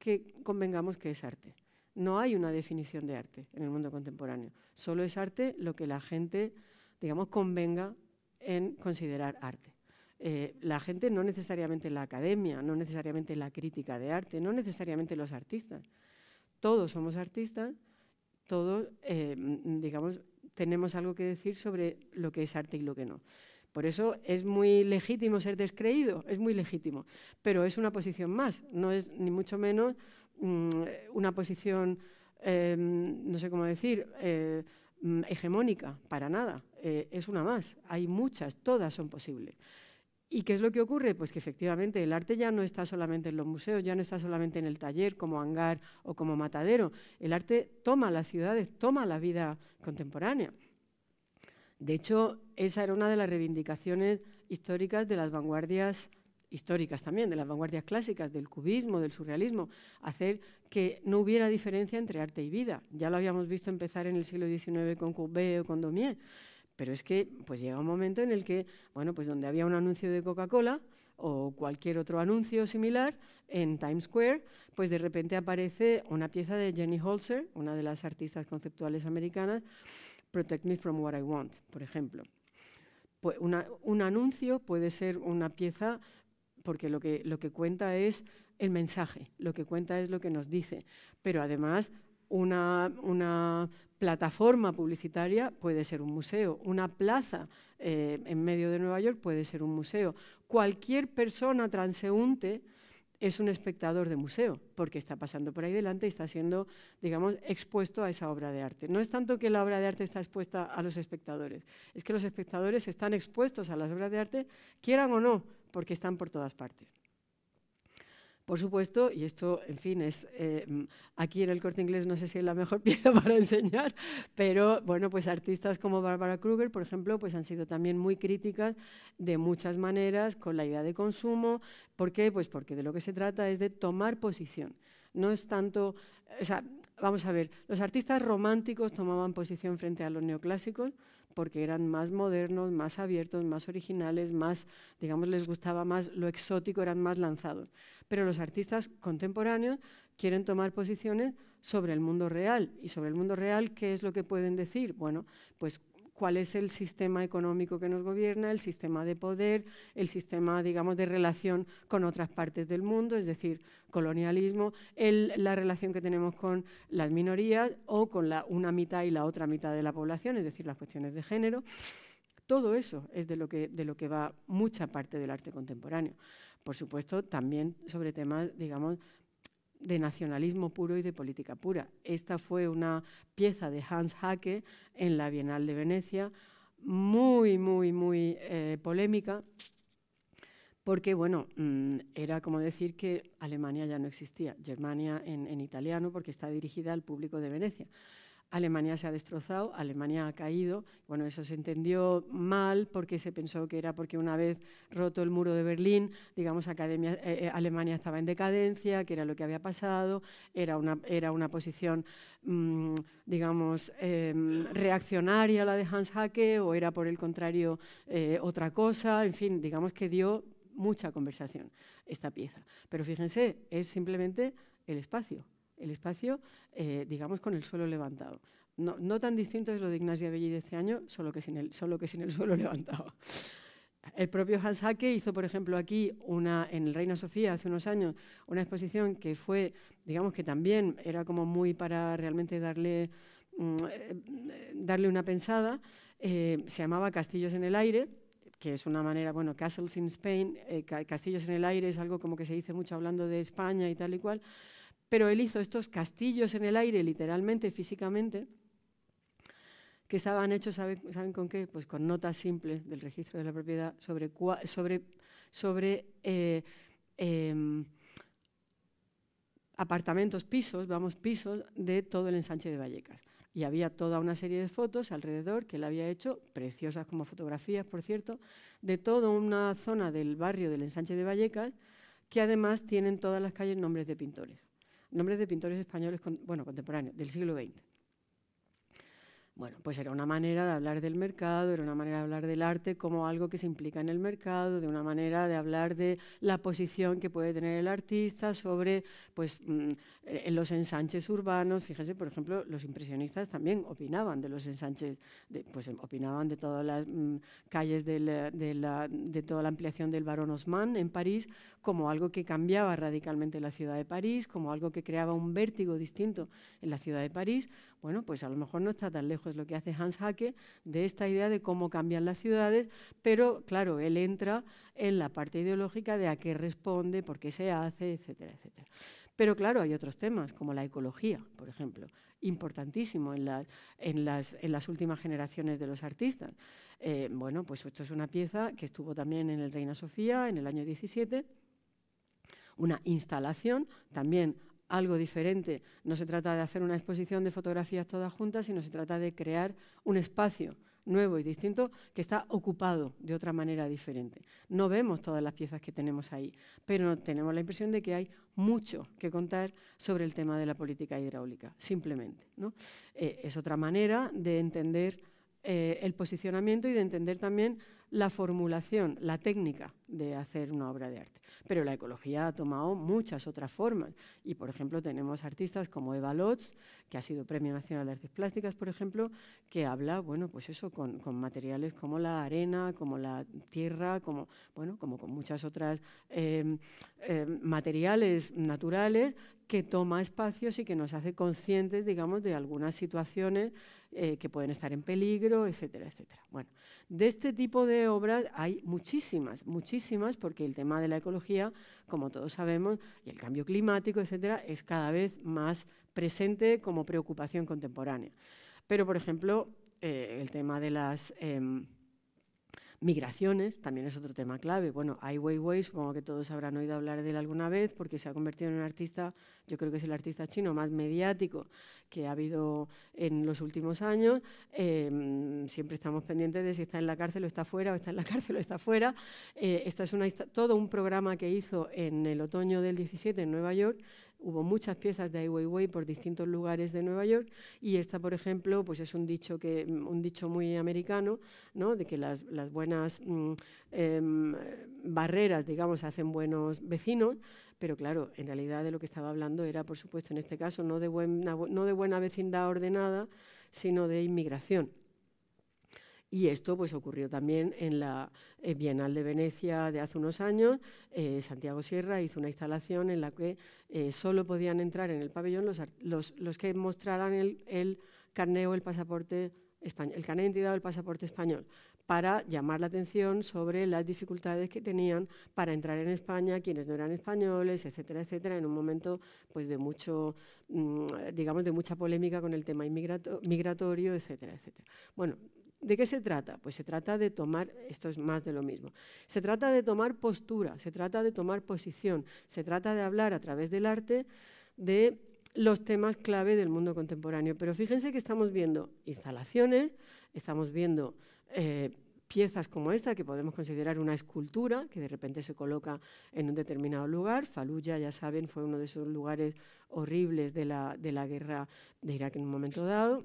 que convengamos que es arte. No hay una definición de arte en el mundo contemporáneo. Solo es arte lo que la gente, digamos, convenga en considerar arte. Eh, la gente no necesariamente la academia, no necesariamente la crítica de arte, no necesariamente los artistas. Todos somos artistas, todos, eh, digamos, tenemos algo que decir sobre lo que es arte y lo que no. Por eso es muy legítimo ser descreído, es muy legítimo, pero es una posición más, no es ni mucho menos Mm, una posición, em, no sé cómo decir, eh, mm, hegemónica, para nada. Eh, es una más. Hay muchas, todas son posibles. ¿Y qué es lo que ocurre? Pues que efectivamente el arte ya no está solamente en los museos, ya no está solamente en el taller como hangar o como matadero. El arte toma las ciudades, toma la vida contemporánea. De hecho, esa era una de las reivindicaciones históricas de las vanguardias históricas también, de las vanguardias clásicas, del cubismo, del surrealismo, hacer que no hubiera diferencia entre arte y vida. Ya lo habíamos visto empezar en el siglo XIX con Courbet o con Domier. pero es que pues llega un momento en el que, bueno, pues donde había un anuncio de Coca-Cola o cualquier otro anuncio similar en Times Square, pues de repente aparece una pieza de Jenny Holzer, una de las artistas conceptuales americanas, Protect Me From What I Want, por ejemplo. Pues, un anuncio puede ser una pieza porque lo que, lo que cuenta es el mensaje, lo que cuenta es lo que nos dice, pero además una, plataforma publicitaria puede ser un museo, una plaza eh, en medio de Nueva York puede ser un museo, cualquier persona transeúnte es un espectador de museo, porque está pasando por ahí delante y está siendo, digamos, expuesto a esa obra de arte. No es tanto que la obra de arte está expuesta a los espectadores, es que los espectadores están expuestos a las obras de arte, quieran o no, porque están por todas partes. Por supuesto, y esto, en fin, es eh, mm, aquí en el corte inglés no sé si es la mejor <laughs> pieza para enseñar, pero bueno, pues artistas como Barbara Kruger, por ejemplo, pues han sido también muy críticas de muchas maneras con la idea de consumo. ¿Por qué? Pues porque de lo que se trata es de tomar posición. No es tanto, o sea, vamos a ver, los artistas románticos tomaban posición frente a los neoclásicos, porque eran más modernos, más abiertos, más originales, más, digamos, les gustaba más lo exótico, eran más lanzados. Pero los artistas contemporáneos quieren tomar posiciones sobre el mundo real. ¿Y sobre el mundo real qué es lo que pueden decir? Bueno, pues cuál es el sistema económico que nos gobierna, el sistema de poder, el sistema, digamos, de relación con otras partes del mundo, es decir, colonialismo, la relación que tenemos con las minorías o con la, una mitad y la otra mitad de la población, es decir, las cuestiones de género. Todo eso es de lo que, de lo que va mucha parte del arte contemporáneo. Por supuesto, también sobre temas, digamos, de nacionalismo puro y de política pura. Esta fue una pieza de Hans Hacke en la Bienal de Venecia, muy, muy, muy eh, polémica, porque, bueno, mm, era como decir que Alemania ya no existía, Germania en italiano, porque está dirigida al público de Venecia. Alemania se ha destrozado, Alemania ha caído. Bueno, eso se entendió mal porque se pensó que era porque una vez roto el muro de Berlín, digamos, eh, eh, Alemania estaba en decadencia, que era lo que había pasado, era una, era una posición, mm, digamos, em, reaccionaria la de Hans Hacke, o era por el contrario eh, otra cosa, en fin, digamos que dio mucha conversación esta pieza. Pero fíjense, es simplemente el espacio, el espacio, eh, digamos, con el suelo levantado. No, tan distinto es lo de Ignacia Belli de este año, solo que sin el, solo que sin el suelo <laughs> levantado. El propio Hans Hacke hizo, por ejemplo, aquí en el Reina Sofía hace unos años una exposición que fue, digamos que también era como muy para realmente darle, mm, eh, darle una pensada. Eh, se llamaba Castillos en el Aire, que es una manera, bueno, Castles in Spain, Castillos en el Aire es algo como que se dice mucho hablando de España y tal y cual pero él hizo estos castillos en el aire, literalmente, físicamente, que estaban hechos, ¿saben, con qué? Pues con notas simples del registro de la propiedad sobre, eh, em, apartamentos, pisos, vamos, pisos de todo el ensanche de Vallecas. Y había toda una serie de fotos alrededor que él había hecho, preciosas como fotografías, por cierto, de toda una zona del barrio del ensanche de Vallecas, que además tienen todas las calles nombres de pintores nombres de pintores españoles, bueno, contemporáneos, del siglo XX. Bueno, pues era una manera de hablar del mercado, era una manera de hablar del arte como algo que se implica en el mercado, de una manera de hablar de la posición que puede tener el artista sobre pues, mm, en eh, los ensanches urbanos. Fíjese, por ejemplo, los impresionistas también opinaban de los ensanches, de, pues opinaban de todas las mm, calles de, de toda la ampliación del Barón Osman en París como algo que cambiaba radicalmente la ciudad de París, como algo que creaba un vértigo distinto en la ciudad de París, bueno, pues a lo mejor no está tan lejos lo que hace Hans Hacke de esta idea de cómo cambian las ciudades, pero claro, él entra en la parte ideológica de a qué responde, por qué se hace, etcétera, etcétera. Pero claro, hay otros temas, como la ecología, por ejemplo, importantísimo en, las, últimas generaciones de los artistas. Eh, bueno, pues esto es una pieza que estuvo también en el Reina Sofía en el año 17 una instalación, también algo diferente. No se trata de hacer una exposición de fotografías todas juntas, sino se trata de crear un espacio nuevo y distinto que está ocupado de otra manera diferente. No vemos todas las piezas que tenemos ahí, pero tenemos la impresión de que hay mucho que contar sobre el tema de la política hidráulica, simplemente. ¿no? Eh, es otra manera de entender eh, el posicionamiento y de entender también la formulación, la técnica de hacer una obra de arte. Pero la ecología ha tomado muchas otras formas. Y, por ejemplo, tenemos artistas como Eva Lotz, que ha sido Premio Nacional de Artes Plásticas, por ejemplo, que habla, bueno, pues eso, con, materiales como la arena, como la tierra, como, bueno, como con muchas otras em, em, materiales naturales que toma espacios y que nos hace conscientes, digamos, de algunas situaciones eh, que pueden estar en peligro, etcétera, etcétera. Bueno, de este tipo de obras hay muchísimas, muchísimas, porque el tema de la ecología, como todos sabemos, y el cambio climático, etcétera, es cada vez más presente como preocupación contemporánea. Pero, por ejemplo, eh, el tema de las... Em, Migraciones también es otro tema clave. Bueno, Ai Weiwei, supongo que todos habrán oído hablar de él alguna vez, porque se ha convertido en un artista, yo creo que es el artista chino más mediático que ha habido en los últimos años. Em, siempre estamos pendientes de si está en la cárcel o está fuera, o está en la <laughs> cárcel o está fuera. Eh, esto es una, todo un programa que hizo en el otoño del 17 en Nueva York, Hubo muchas piezas de Ai Weiwei por distintos lugares de Nueva York y esta, por ejemplo, pues es un dicho, que, mm, un dicho muy americano, ¿no? de que las, buenas mm, em, barreras, digamos, hacen buenos vecinos, pero claro, en realidad de lo que estaba hablando era, por supuesto, en este caso, no de buena, no de buena vecindad ordenada, sino de inmigración. Y esto pues ocurrió también en la eh, Bienal de Venecia de hace unos años. Eh, Santiago Sierra hizo una instalación en la que eh, solo podían entrar en el pabellón los, los, que mostraran el, el carné o el pasaporte español, el carné de identidad o el pasaporte español para llamar la atención sobre las dificultades que tenían para entrar en España quienes no eran españoles, etcétera, etcétera, en un momento pues de mucho mm, digamos de mucha polémica con el tema migratorio, etcétera, etcétera. Bueno, ¿De qué se trata? Pues se trata de tomar, esto es más de lo mismo, se trata de tomar postura, se trata de tomar posición, se trata de hablar a través del arte de los temas clave del mundo contemporáneo. Pero fíjense que estamos viendo instalaciones, estamos viendo eh, piezas como esta, que podemos considerar una escultura, que de repente se coloca en un determinado lugar. Faluya, ya saben, fue uno de esos lugares horribles de la, de la guerra de Irak en un momento dado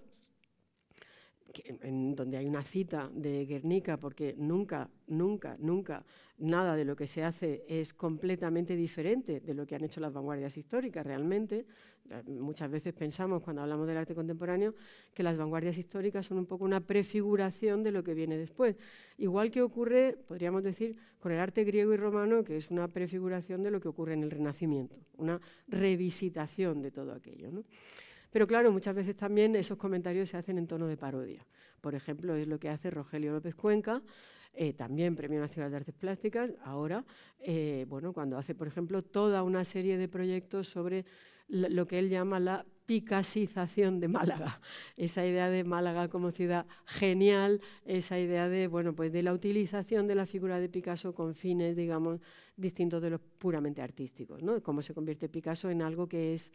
en donde hay una cita de Guernica, porque nunca, nunca, nunca nada de lo que se hace es completamente diferente de lo que han hecho las vanguardias históricas realmente. Muchas veces pensamos cuando hablamos del arte contemporáneo que las vanguardias históricas son un poco una prefiguración de lo que viene después. Igual que ocurre, podríamos decir, con el arte griego y romano, que es una prefiguración de lo que ocurre en el Renacimiento, una revisitación de todo aquello. ¿no? Pero claro, muchas veces también esos comentarios se hacen en tono de parodia. Por ejemplo, es lo que hace Rogelio López Cuenca, eh, también Premio Nacional de Artes Plásticas, ahora, eh, bueno, cuando hace, por ejemplo, toda una serie de proyectos sobre lo que él llama la picasización de Málaga, <laughs> esa idea de Málaga como ciudad genial, esa idea de, bueno, pues de la utilización de la figura de Picasso con fines, digamos, distintos de los puramente artísticos, ¿no? Cómo se convierte Picasso en algo que es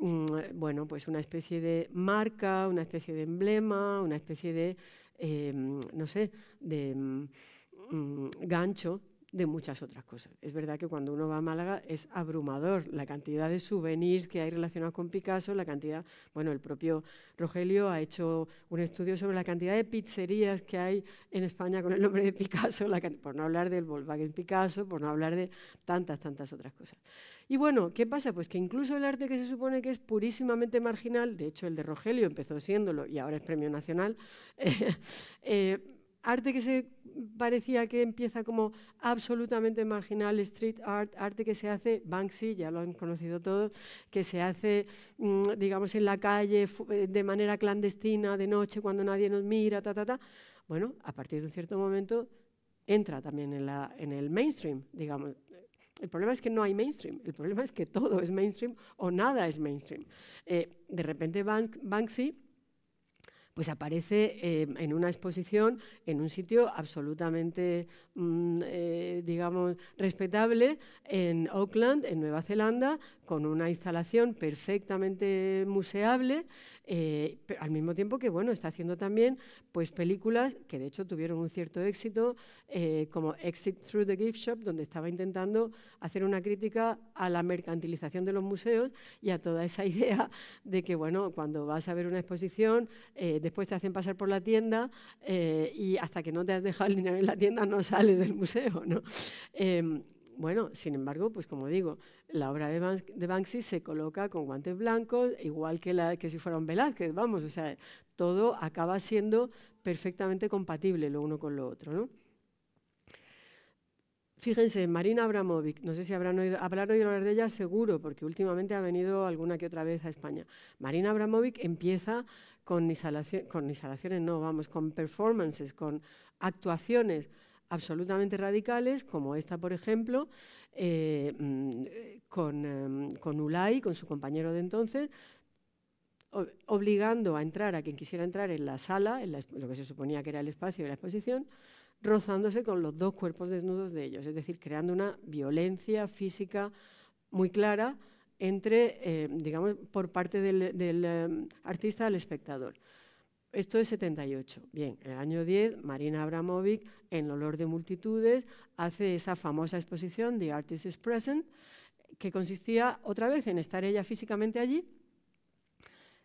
Mm, bueno, pues una especie de marca, una especie de emblema, una especie de, em, no sé, de mm, mm, gancho de muchas otras cosas. Es verdad que cuando uno va a Málaga es abrumador la cantidad de souvenirs que hay relacionados con Picasso, la cantidad, bueno, el propio Rogelio ha hecho un estudio sobre la cantidad de pizzerías que hay en España con el nombre de Picasso, por no hablar del Volkswagen Picasso, por no hablar de tantas, tantas otras cosas. Y bueno, ¿qué pasa? Pues que incluso el arte que se supone que es purísimamente marginal, de hecho el de Rogelio empezó siéndolo y ahora es premio nacional, <laughs> eh, arte que se parecía que empieza como absolutamente marginal, street art, arte que se hace, Banksy, ya lo han conocido todos, que se hace, mm, digamos, en la calle, eh, de manera clandestina, de noche, cuando nadie nos mira, ta, ta, ta. Bueno, a partir de un cierto momento entra también en el mainstream, digamos. El problema es que no hay mainstream, el problema es que todo es mainstream o nada es mainstream. Eh, de repente Banksy pues aparece eh, en una exposición en un sitio absolutamente, mm, eh, digamos, respetable en Auckland, en Nueva Zelanda, con una instalación perfectamente museable eh, Pero al mismo tiempo que, bueno, está haciendo también pues, películas que de hecho tuvieron un cierto éxito, eh, como Exit Through the Gift Shop, donde estaba intentando hacer una crítica a la mercantilización de los museos y a toda esa <laughs> idea de que, bueno, cuando vas a ver una exposición, eh, después te hacen pasar por la tienda y hasta que no te has dejado el dinero en la tienda no sales del museo, ¿no? Em, bueno, sin embargo, pues como digo, la obra de, Banksy se coloca con guantes blancos, igual que, la, que si fuera un Velázquez, vamos, o sea, todo acaba siendo perfectamente compatible lo uno con lo otro, Fíjense, Marina Abramovic, no sé si habrán oído, oído hablar de ella seguro, porque últimamente ha venido alguna que otra vez a España. Marina Abramovic empieza con instalaciones, no, vamos, con performances, con actuaciones absolutamente radicales, como esta, por ejemplo, eh, mm, con, eh, con Ulay, con su compañero de entonces, obligando a entrar a quien quisiera entrar en la sala, en lo que se suponía que era el espacio de la exposición, rozándose con los dos cuerpos desnudos de ellos, es decir, creando una violencia física muy clara entre, eh, digamos, por parte del, artista al espectador. Esto es 78. Bien, en el año 10, Marina Abramovic, en Olor de Multitudes, hace esa famosa exposición, The Artist is Present, que consistía otra vez en estar ella físicamente allí,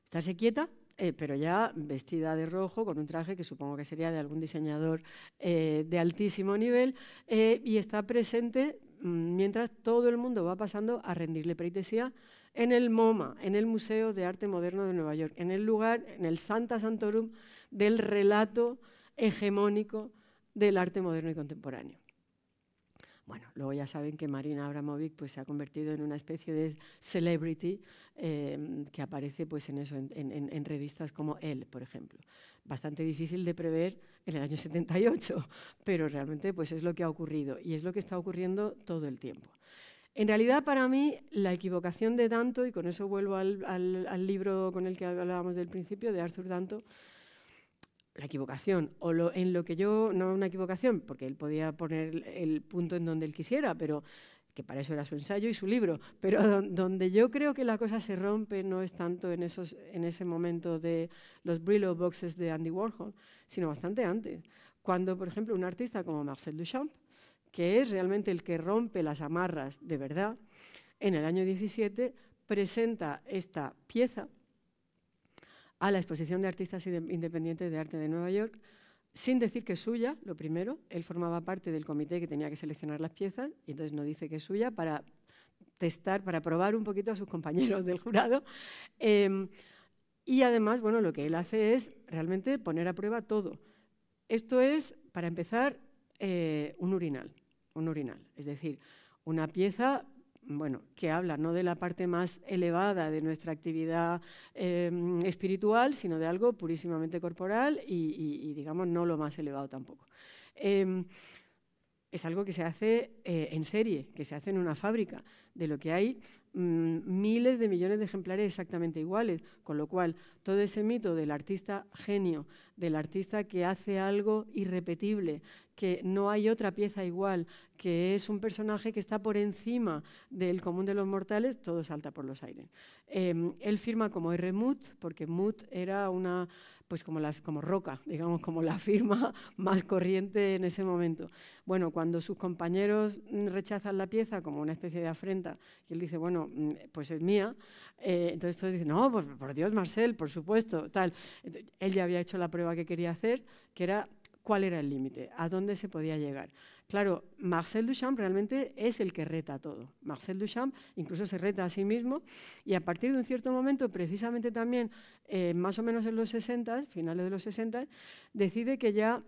estarse quieta, eh, pero ya vestida de rojo, con un traje que supongo que sería de algún diseñador eh, de altísimo nivel, eh, y está presente Mm, mientras todo el mundo va pasando a rendirle peritesía en el MoMA, en el Museo de Arte Moderno de Nueva York, en el lugar, en el Santa Santorum del relato hegemónico del arte moderno y contemporáneo. Bueno, luego ya saben que Marina Abramovic pues, se ha convertido en una especie de celebrity em, que aparece pues, en, eso, en, revistas como Él, por ejemplo. Bastante difícil de prever en el año 78, pero realmente pues, es lo que ha ocurrido y es lo que está ocurriendo todo el tiempo. En realidad, para mí, la equivocación de Danto, y con eso vuelvo al libro con el que hablábamos del principio, de Arthur Danto, la equivocación, o lo, en lo que yo, no una equivocación, porque él podía poner el punto en donde él quisiera, pero que para eso era su ensayo y su libro, pero donde yo creo que la cosa se rompe no es tanto en, esos, en ese momento de los Brillo Boxes de Andy Warhol, sino bastante antes, cuando, por ejemplo, un artista como Marcel Duchamp, que es realmente el que rompe las amarras de verdad, en el año 17 presenta esta pieza a la Exposición de Artistas Independientes de Arte de Nueva York, sin decir que es suya, lo primero, él formaba parte del comité que tenía que seleccionar las piezas, y entonces no dice que es suya para testar, para probar un poquito a sus compañeros del jurado. Em, y además, bueno, lo que él hace es realmente poner a prueba todo. Esto es, para empezar, eh, un urinal, un urinal, es decir, una pieza bueno, que habla no de la parte más elevada de nuestra actividad em, espiritual, sino de algo purísimamente corporal y, digamos, no lo más elevado tampoco. Em, es algo que se hace eh, en serie, que se hace en una fábrica, de lo que hay mm, miles de millones de ejemplares exactamente iguales, con lo cual todo ese mito del artista genio, del artista que hace algo irrepetible, que no hay otra pieza igual, que es un personaje que está por encima del común de los mortales, todo salta por los aires. Em, él firma como R. porque Mood era una, pues como, la, como roca, <laughs> digamos, como la firma <laughs> más corriente en ese momento. Bueno, cuando sus compañeros rechazan la pieza como una especie de afrenta, y él dice, bueno, mm, pues es mía, eh, entonces todos dicen, no, pues por Dios, Marcel, por supuesto, tal. él ya había hecho la prueba que quería hacer, que era cuál era el límite, a dónde se podía llegar. Claro, Marcel Duchamp realmente es el que reta todo. Marcel Duchamp incluso se reta a sí mismo y a partir de un cierto momento, precisamente también eh, más o menos en los 60, finales de los 60, decide que ya,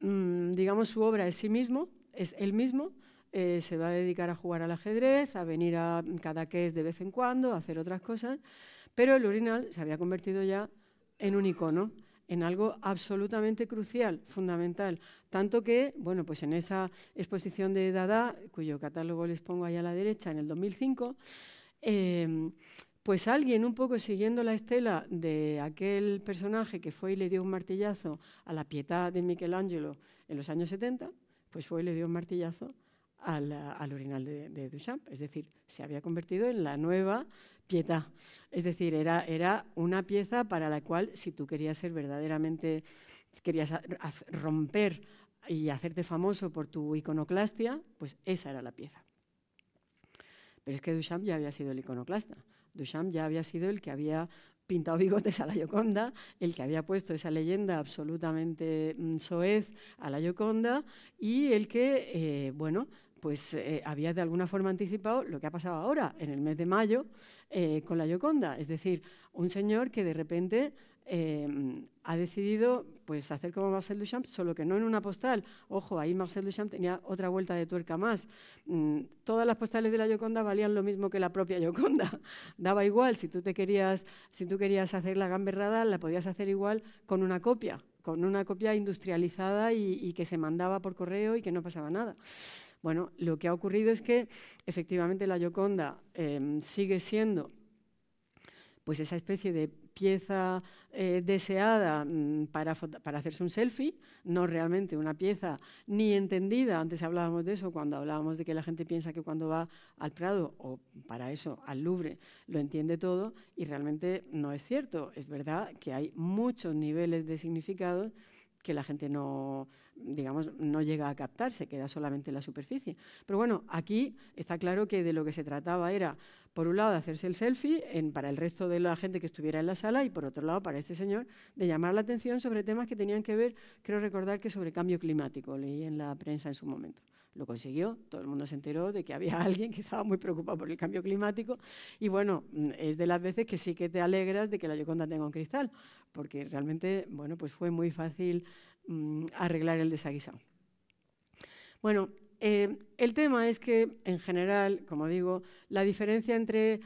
mm, digamos, su obra es sí mismo, es él mismo, eh, se va a dedicar a jugar al ajedrez, a venir a cada Cadaqués de vez en cuando, a hacer otras cosas, pero el urinal se había convertido ya en un icono en algo absolutamente crucial, fundamental. Tanto que, bueno, pues en esa exposición de Dada, cuyo catálogo les pongo ahí a la derecha, en el 2005, em, pues alguien un poco siguiendo la estela de aquel personaje que fue y le dio un martillazo a la Pietà de Michelangelo en los años 70, pues fue y le dio un martillazo al, al de, de Duchamp. Es decir, se había convertido en la nueva pietà. Es decir, era, era una pieza para la cual, si tú querías ser verdaderamente, querías romper y hacerte famoso por tu iconoclastia, pues esa era la pieza. Pero es que Duchamp ya había sido el iconoclasta. Duchamp ya había sido el que había pintado <laughs> bigotes a la Yoconda, el que había puesto esa leyenda absolutamente mm, soez a la Yoconda y el que, eh, bueno, pues eh, había de alguna forma anticipado lo que ha pasado ahora, en el mes de mayo, eh, con la Yoconda. Es decir, un señor que de repente eh, ha decidido pues, hacer como Marcel Duchamp, solo que no en una postal. Ojo, ahí Marcel Duchamp tenía otra vuelta de tuerca más. Mm, todas las postales de la Yoconda valían lo mismo que la propia Yoconda. <laughs> Daba igual, si tú, te querías, si tú querías hacer la gamberrada, la podías hacer igual con una copia, con una copia industrializada y, y que se mandaba por correo y que no pasaba nada. Bueno, lo que ha ocurrido es que efectivamente la Yoconda em, sigue siendo pues esa especie de pieza eh, deseada mm, para, hacerse un selfie, no realmente una pieza ni entendida. Antes hablábamos de eso cuando hablábamos de que la gente piensa que cuando va al Prado o para eso al Louvre lo entiende todo y realmente no es cierto. Es verdad que hay muchos niveles de significado que la gente no, digamos, no llega a captarse, queda solamente en la superficie. Pero bueno, aquí está claro que de lo que se trataba era, por un lado, de hacerse el selfie en, para el resto de la gente que estuviera en la sala y, por otro lado, para este señor, de llamar la atención sobre temas que tenían que ver, creo recordar que sobre cambio climático, leí en la prensa en su momento. Lo consiguió, todo el mundo se enteró de que había <laughs> alguien que estaba muy preocupado por el cambio climático y bueno, es de las veces que sí que te alegras de que la Yoconda tenga un cristal, porque realmente, bueno, pues fue muy fácil Mm, arreglar el desaguisado. Bueno, eh, el tema es que, en general, como digo, la diferencia entre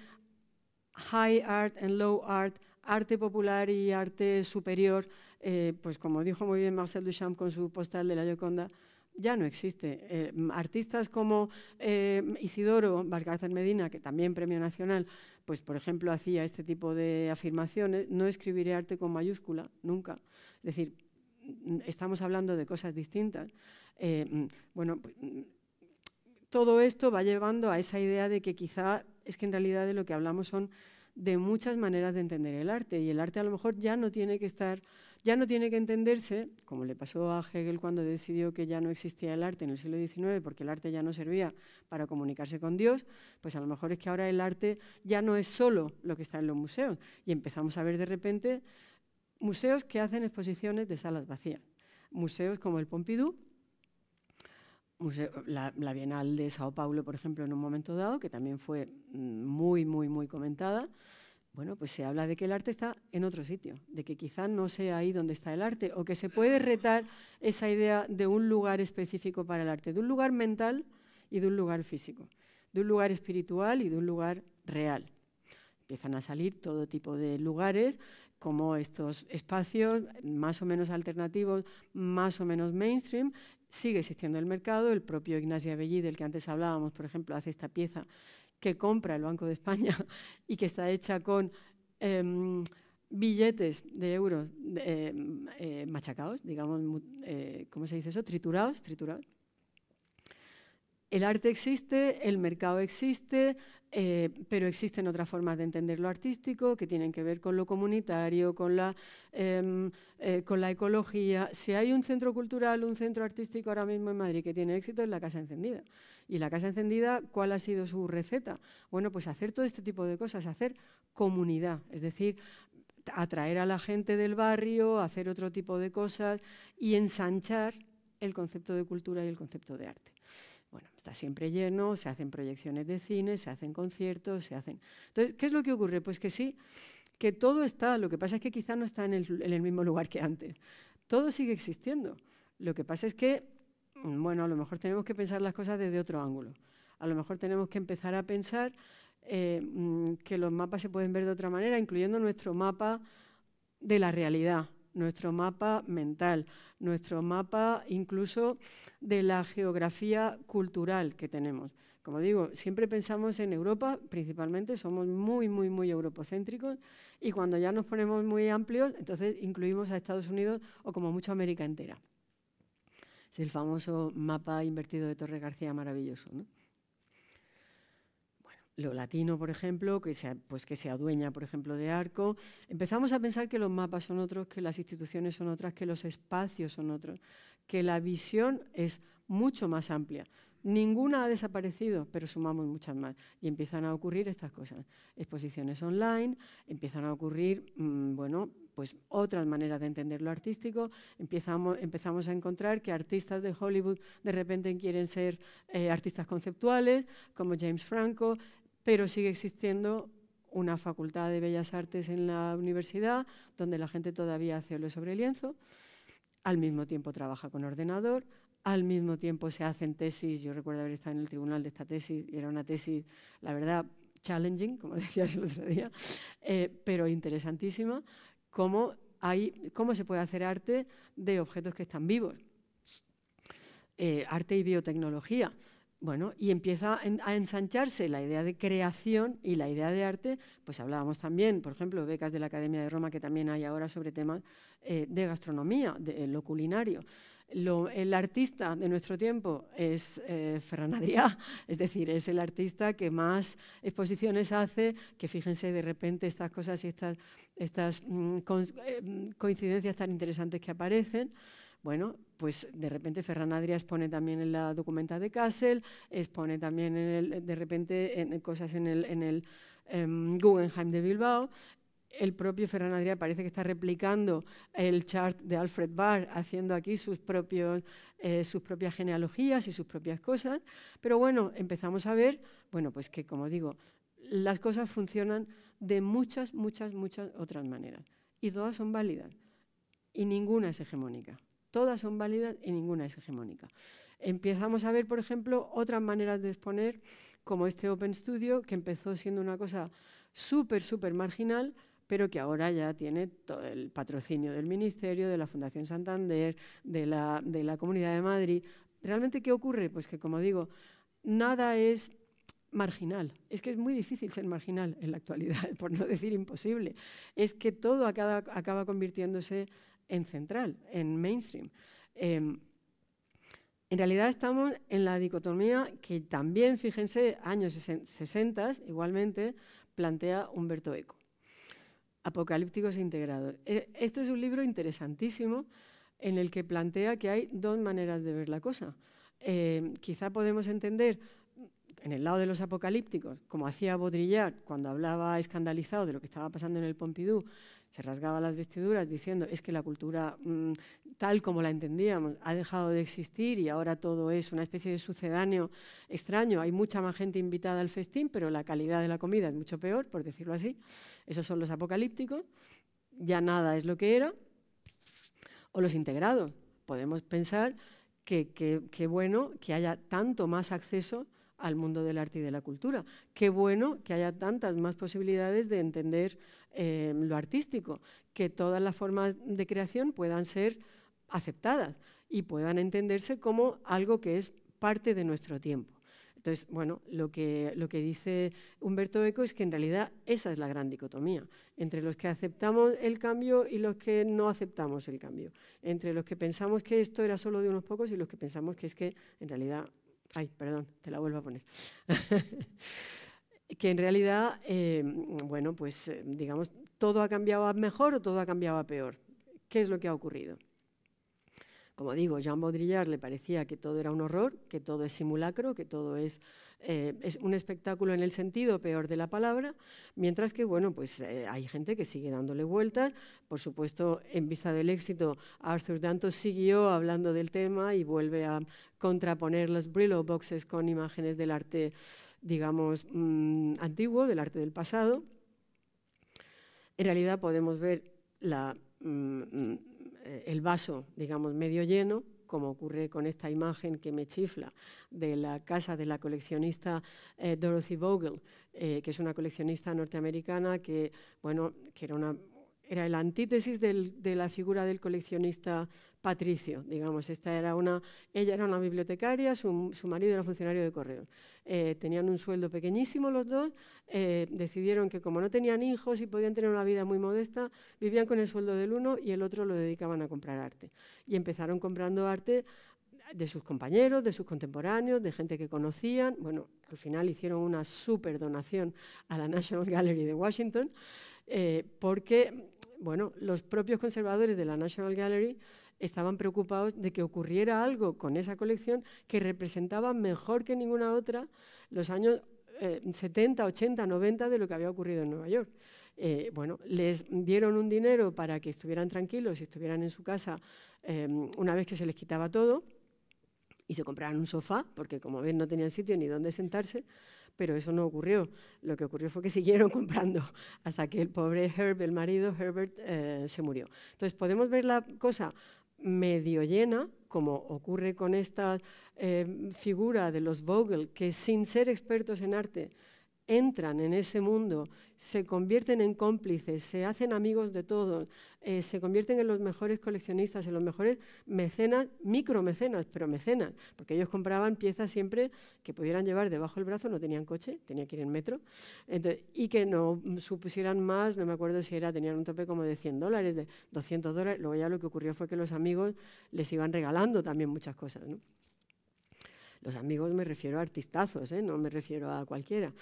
high art and low art, arte popular y arte superior, eh, pues como dijo muy bien Marcel Duchamp con su postal de la Gioconda, ya no existe. Eh, artistas como Isidoro Valcárcel Medina, que también premio nacional, pues por ejemplo hacía este tipo de afirmaciones, no escribiré arte con mayúscula, nunca. Es decir, estamos hablando de cosas distintas. Eh, mm, bueno, pues, mm, todo esto va llevando a esa idea de que quizá es que en realidad de lo que hablamos son de muchas maneras de entender el arte y el arte a lo mejor ya no tiene que estar ya no tiene que entenderse, como le pasó a Hegel cuando decidió que ya no existía el arte en el siglo XIX, porque el arte ya no servía para comunicarse con Dios, pues a lo mejor es que ahora el arte ya no es solo lo que está en los museos. Y empezamos a ver de repente museos que hacen exposiciones de salas vacías, museos como el Pompidou, la, Bienal de Sao Paulo, por ejemplo, en un momento dado, que también fue mm, muy, muy, muy comentada, bueno, pues se habla de que el arte está en otro sitio, de que quizás no sea ahí donde está el arte, o que se puede retar esa idea de un lugar específico para el arte, de un lugar mental y de un lugar físico, de un lugar espiritual y de un lugar real. Empiezan a salir todo tipo de lugares, como estos espacios más o menos alternativos, más o menos mainstream, sigue existiendo el mercado. El propio Ignacio Avellí, del que antes hablábamos, por ejemplo, hace esta pieza que compra el Banco de España <laughs> y que está hecha con em, billetes de euros em, eh, machacados, digamos, eh, ¿cómo se dice eso? Triturados, triturados. El arte existe, el mercado existe, eh, pero existen otras formas de entender lo artístico que tienen que ver con lo comunitario, con la, em, eh, con la ecología. Si hay un centro cultural, un centro artístico ahora mismo en Madrid que tiene éxito, es la Casa Encendida. ¿Y la Casa Encendida cuál ha sido su receta? Bueno, pues hacer todo este tipo de cosas, hacer comunidad, es decir, atraer a la gente del barrio, hacer otro tipo de cosas y ensanchar el concepto de cultura y el concepto de arte está siempre lleno, se hacen proyecciones de cine, se hacen conciertos, se hacen... Entonces, ¿qué es lo que ocurre? Pues que sí, que todo está, lo que pasa es que quizá no está en el, mismo lugar que antes. Todo sigue existiendo. Lo que pasa es que, mm, bueno, a lo mejor tenemos que pensar las cosas desde otro ángulo. A lo mejor tenemos que empezar a pensar eh, mm, que los mapas se pueden ver de otra manera, incluyendo nuestro mapa de la realidad, nuestro mapa mental, nuestro mapa incluso de la geografía cultural que tenemos. Como digo, siempre pensamos en Europa, principalmente somos muy, muy, muy europocéntricos y cuando ya nos ponemos muy amplios, entonces incluimos a Estados Unidos o como mucho América entera. Es el famoso mapa invertido de Torre García maravilloso. ¿no? lo latino, por ejemplo, que sea pues que se adueña, por ejemplo, de arco. Empezamos a pensar que los mapas son otros, que las instituciones son otras, que los espacios son otros, que la visión es mucho más amplia. Ninguna ha desaparecido, pero sumamos muchas más. Y empiezan a ocurrir estas cosas. Exposiciones online, empiezan a ocurrir, mm, bueno, pues otras maneras de entender lo artístico. Empezamos, empezamos a encontrar que artistas de Hollywood de repente quieren ser eh, artistas conceptuales, como James Franco pero sigue existiendo una facultad de Bellas Artes en la universidad, donde la gente todavía hace óleo sobre lienzo, al mismo tiempo trabaja con ordenador, al mismo tiempo se hacen tesis, yo recuerdo haber estado en el tribunal de esta tesis, y era una tesis, la verdad, challenging, como <laughs> decías el otro día, eh, pero interesantísima, cómo, se puede hacer arte de objetos que están vivos. Eh, arte y biotecnología. Bueno, y empieza a ensancharse la idea de creación y la idea de arte, pues hablábamos también, por ejemplo, becas de la Academia de Roma, que también hay ahora sobre temas eh, de gastronomía, de, eh, lo culinario. el artista de nuestro tiempo es eh, Ferran Adrià, <laughs> es decir, es el artista que más exposiciones hace, que fíjense de repente estas cosas y estas, mm, mm, coincidencias tan interesantes que aparecen. Bueno, pues de repente Ferran Adrià expone también en la documenta de Kassel, expone también el, de repente cosas en el, em, Guggenheim de Bilbao. El propio Ferran Adrià parece que está replicando el chart de Alfred Barr, haciendo aquí sus, eh, sus propias genealogías y sus propias cosas. Pero bueno, empezamos a ver, bueno, pues que como digo, las cosas funcionan de muchas, muchas, muchas otras maneras. Y todas son válidas. Y ninguna es hegemónica. Todas son válidas y ninguna es hegemónica. Empezamos a ver, por ejemplo, otras maneras de exponer, como este Open Studio, que empezó siendo una cosa súper, súper marginal, pero que ahora ya tiene todo el patrocinio del Ministerio, de la Fundación Santander, de la, Comunidad de Madrid. ¿Realmente qué ocurre? Pues que, como digo, nada es marginal. Es que es muy difícil ser marginal en la actualidad, <laughs> por no decir imposible. Es que todo acaba, acaba convirtiéndose en central, en mainstream. Em, en realidad estamos en la dicotomía que también, fíjense, años 60, igualmente, plantea Humberto Eco. Apocalípticos e integrados. E, este es un libro interesantísimo en el que plantea que hay dos maneras de ver la cosa. Em, quizá podemos entender en el lado de los apocalípticos, como hacía Baudrillard cuando hablaba escandalizado de lo que estaba pasando en el Pompidou, se rasgaba las vestiduras diciendo es que la cultura mm, tal como la entendíamos ha dejado de existir y ahora todo es una especie de sucedáneo extraño. Hay mucha más gente invitada al festín, pero la calidad de la comida es mucho peor, por decirlo así. Esos son los apocalípticos. Ya nada es lo que era. O los integrados. Podemos pensar que, que, bueno que haya tanto más acceso al mundo del arte y de la cultura. Qué bueno que haya tantas más posibilidades de entender eh, lo artístico, que todas las formas de creación puedan ser aceptadas y puedan entenderse como algo que es parte de nuestro tiempo. Entonces, bueno, lo que, lo que dice Humberto Eco es que en realidad esa es la gran dicotomía, entre los que aceptamos el cambio y los que no aceptamos el cambio, entre los que pensamos que esto era solo de unos pocos y los que pensamos que es que en realidad Ay, perdón, te la vuelvo a poner. <laughs> que en realidad, em, bueno, pues eh, digamos, todo ha cambiado a mejor o todo ha cambiado a peor. ¿Qué es lo que ha ocurrido? Como digo, Jean Baudrillard le parecía que todo era un horror, que todo es simulacro, que todo es eh, es un espectáculo en el sentido peor de la palabra, mientras que bueno, pues eh, hay gente que sigue dándole vueltas. Por supuesto, en vista del éxito, Arthur Danto siguió hablando del tema y vuelve a contraponer las Brillo boxes con imágenes del arte, digamos, mm, antiguo, del arte del pasado. En realidad podemos ver mm, mm, eh, el vaso, digamos, medio lleno, como ocurre con esta imagen que me chifla de la casa de la coleccionista eh, Dorothy Vogel, eh, que es una coleccionista norteamericana que, bueno, que era una era el antítesis de la figura del coleccionista patricio, digamos. Esta era una, ella era una bibliotecaria, su, marido era funcionario de correo. Eh, tenían un sueldo pequeñísimo los dos, eh, decidieron que como no tenían hijos y podían tener una vida muy modesta, vivían con el sueldo del uno y el otro lo dedicaban a comprar arte. Y empezaron comprando arte de sus compañeros, de sus contemporáneos, de gente que conocían. Bueno, al final hicieron una super donación a la National Gallery de Washington, eh, porque bueno, los propios conservadores de la National Gallery estaban preocupados de que ocurriera algo con esa colección que representaba mejor que ninguna otra los años 70, 80, 90 de lo que había ocurrido en Nueva York. Eh, bueno, les dieron un dinero para que estuvieran tranquilos y estuvieran en su casa em, una vez que se les quitaba todo y se compraran un sofá, porque como ven no tenían sitio ni dónde sentarse pero eso no ocurrió. Lo que ocurrió fue que <laughs> siguieron comprando hasta que el pobre Herb, el marido Herbert, eh, se murió. Entonces podemos ver la cosa medio llena, como ocurre con esta eh, figura de los Vogel, que sin ser expertos en arte entran en ese mundo, se convierten en cómplices, se hacen amigos de todos, eh, se convierten en los mejores coleccionistas, en los mejores mecenas, micromecenas, pero mecenas, porque ellos compraban piezas siempre que pudieran llevar debajo del brazo, no tenían coche, tenían que ir en metro, y que no supusieran más, no me acuerdo si era, tenían un tope como de 100 dólares, de 200 dólares, luego ya lo que ocurrió fue que los amigos les iban regalando también muchas cosas, Los amigos me refiero a artistazos, ¿eh? no me refiero a cualquiera.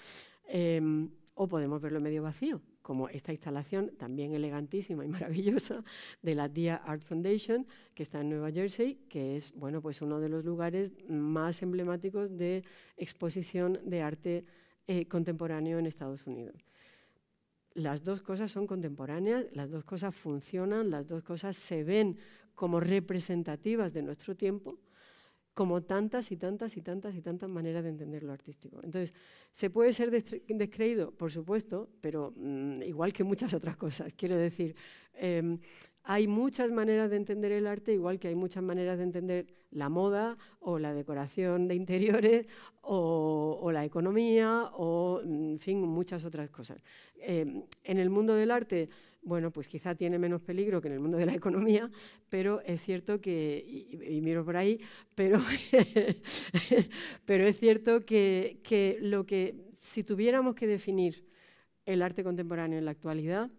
Em, o podemos verlo medio vacío, como esta instalación también elegantísima y <laughs> maravillosa de la Dia Art Foundation, que está en Nueva Jersey, que es bueno, pues uno de los lugares más emblemáticos de exposición de arte eh, contemporáneo en Estados Unidos. Las dos cosas son contemporáneas, las dos cosas funcionan, las dos cosas se ven como representativas de nuestro tiempo, como tantas y tantas y tantas y tantas maneras de entender lo artístico. Entonces, se puede ser descreído, por supuesto, pero mm, igual que muchas otras cosas. Quiero decir, em, hay muchas maneras de entender el arte, igual que hay muchas maneras de entender la moda o la decoración de interiores o, la economía o, mm, en fin, muchas otras cosas. Em, en el mundo del arte bueno, pues quizá tiene menos peligro que en el mundo de la economía, pero es cierto que, y, miro por ahí, pero, <laughs> pero es cierto que, lo que, si tuviéramos que definir el arte contemporáneo en la actualidad,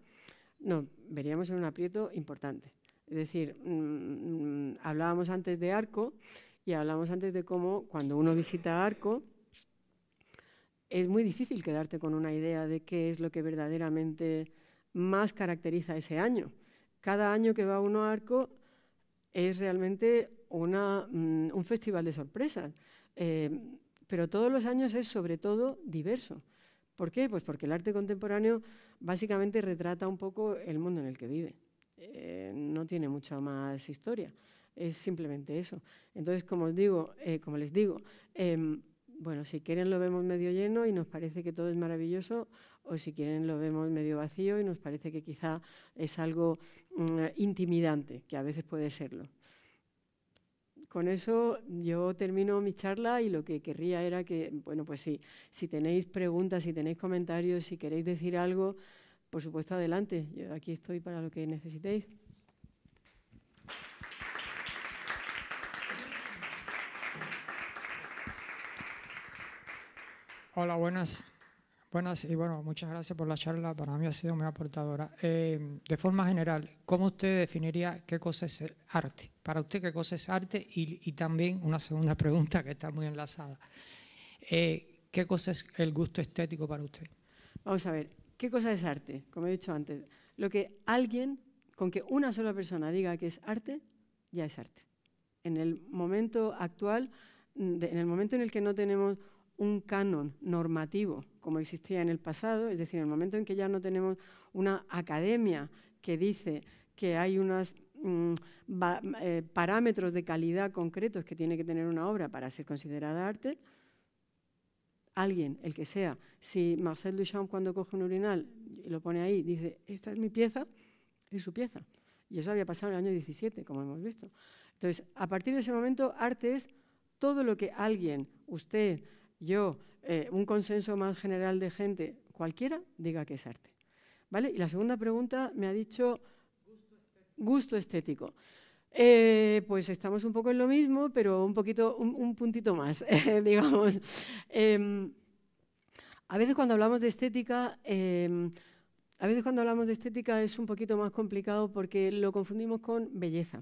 no, veríamos en un aprieto importante. Es decir, mm, mm, hablábamos antes de Arco y hablábamos antes de cómo cuando uno visita Arco, es muy difícil quedarte con una idea de qué es lo que verdaderamente más caracteriza ese año. Cada año que va uno a Arco es realmente mm, un festival de sorpresas, eh, pero todos los años es sobre todo diverso. ¿Por qué? Pues porque el arte contemporáneo básicamente retrata un poco el mundo en el que vive. Eh, no tiene mucha más historia, es simplemente eso. Entonces, como, digo, eh, como les digo, em, bueno, si quieren lo vemos medio lleno y nos parece que todo es maravilloso, o si quieren lo vemos medio vacío y nos parece que quizá es algo mm, intimidante, que a veces puede serlo. Con eso yo termino mi charla y lo que querría era que, bueno, pues sí, si tenéis preguntas, si tenéis comentarios, si queréis decir algo, por supuesto adelante, yo aquí estoy para lo que necesitéis. Hola, buenas. Buenas y bueno, muchas gracias por la charla, para mí ha sido muy aportadora. Em, de forma general, ¿cómo usted definiría qué cosa es el arte? Para usted, ¿qué cosa es arte? Y, también una segunda <laughs> pregunta que está muy enlazada. Eh, ¿Qué cosa es el gusto estético para usted? Vamos a ver, ¿qué cosa es arte? Como he dicho antes, lo que alguien, con que una sola persona diga que es arte, ya es arte. En el momento actual, en el momento en el que no tenemos un canon normativo como existía en el pasado, es decir, en el momento en que ya no tenemos una academia que dice que hay unos mm, eh, parámetros de calidad concretos que tiene que tener una obra para ser considerada arte, alguien, el que sea, si Marcel Duchamp cuando coge un urinal y lo pone ahí, dice, esta es mi pieza, es su pieza. Y eso había pasado en el año 17, como hemos visto. Entonces, a partir de ese momento, arte es todo lo que alguien, usted, yo, eh, un consenso más general de gente, cualquiera, diga que es arte. ¿Vale? Y la segunda pregunta me ha dicho gusto estético. Eh, pues estamos un poco en lo mismo, pero un poquito, un, puntito más, <laughs> eh, digamos. Em, a veces cuando hablamos de estética, em, a veces cuando hablamos de estética es un poquito más complicado porque lo confundimos con belleza.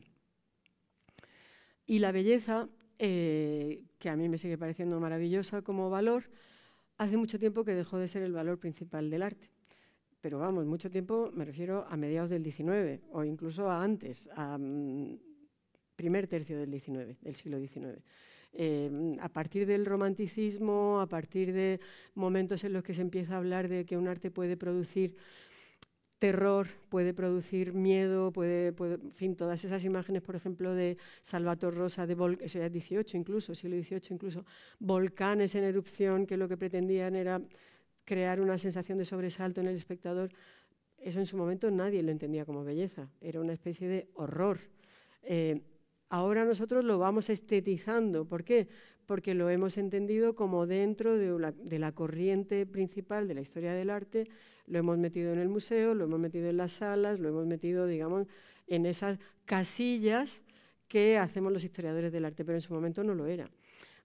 Y la belleza eh, que a mí me sigue pareciendo maravillosa como valor, hace mucho tiempo que dejó de ser el valor principal del arte. Pero vamos, mucho tiempo me refiero a mediados del XIX o incluso a antes, a mm, primer tercio del XIX, del siglo XIX. Eh, a partir del romanticismo, a partir de momentos en los que se empieza a hablar de que un arte puede producir terror, puede producir miedo, puede, fin, todas esas imágenes, por ejemplo, de Salvator Rosa, de 18 incluso, siglo XVIII incluso, volcanes en erupción que lo que pretendían era crear una sensación de sobresalto en el espectador, eso en su momento nadie lo entendía como belleza, era una especie de horror. Eh, ahora nosotros lo vamos estetizando, ¿por qué? Porque lo hemos entendido como dentro de la corriente principal de la historia del arte, lo hemos metido en el museo, lo hemos metido en las salas, lo hemos metido, digamos, en esas casillas que hacemos los historiadores del arte, pero en su momento no lo era.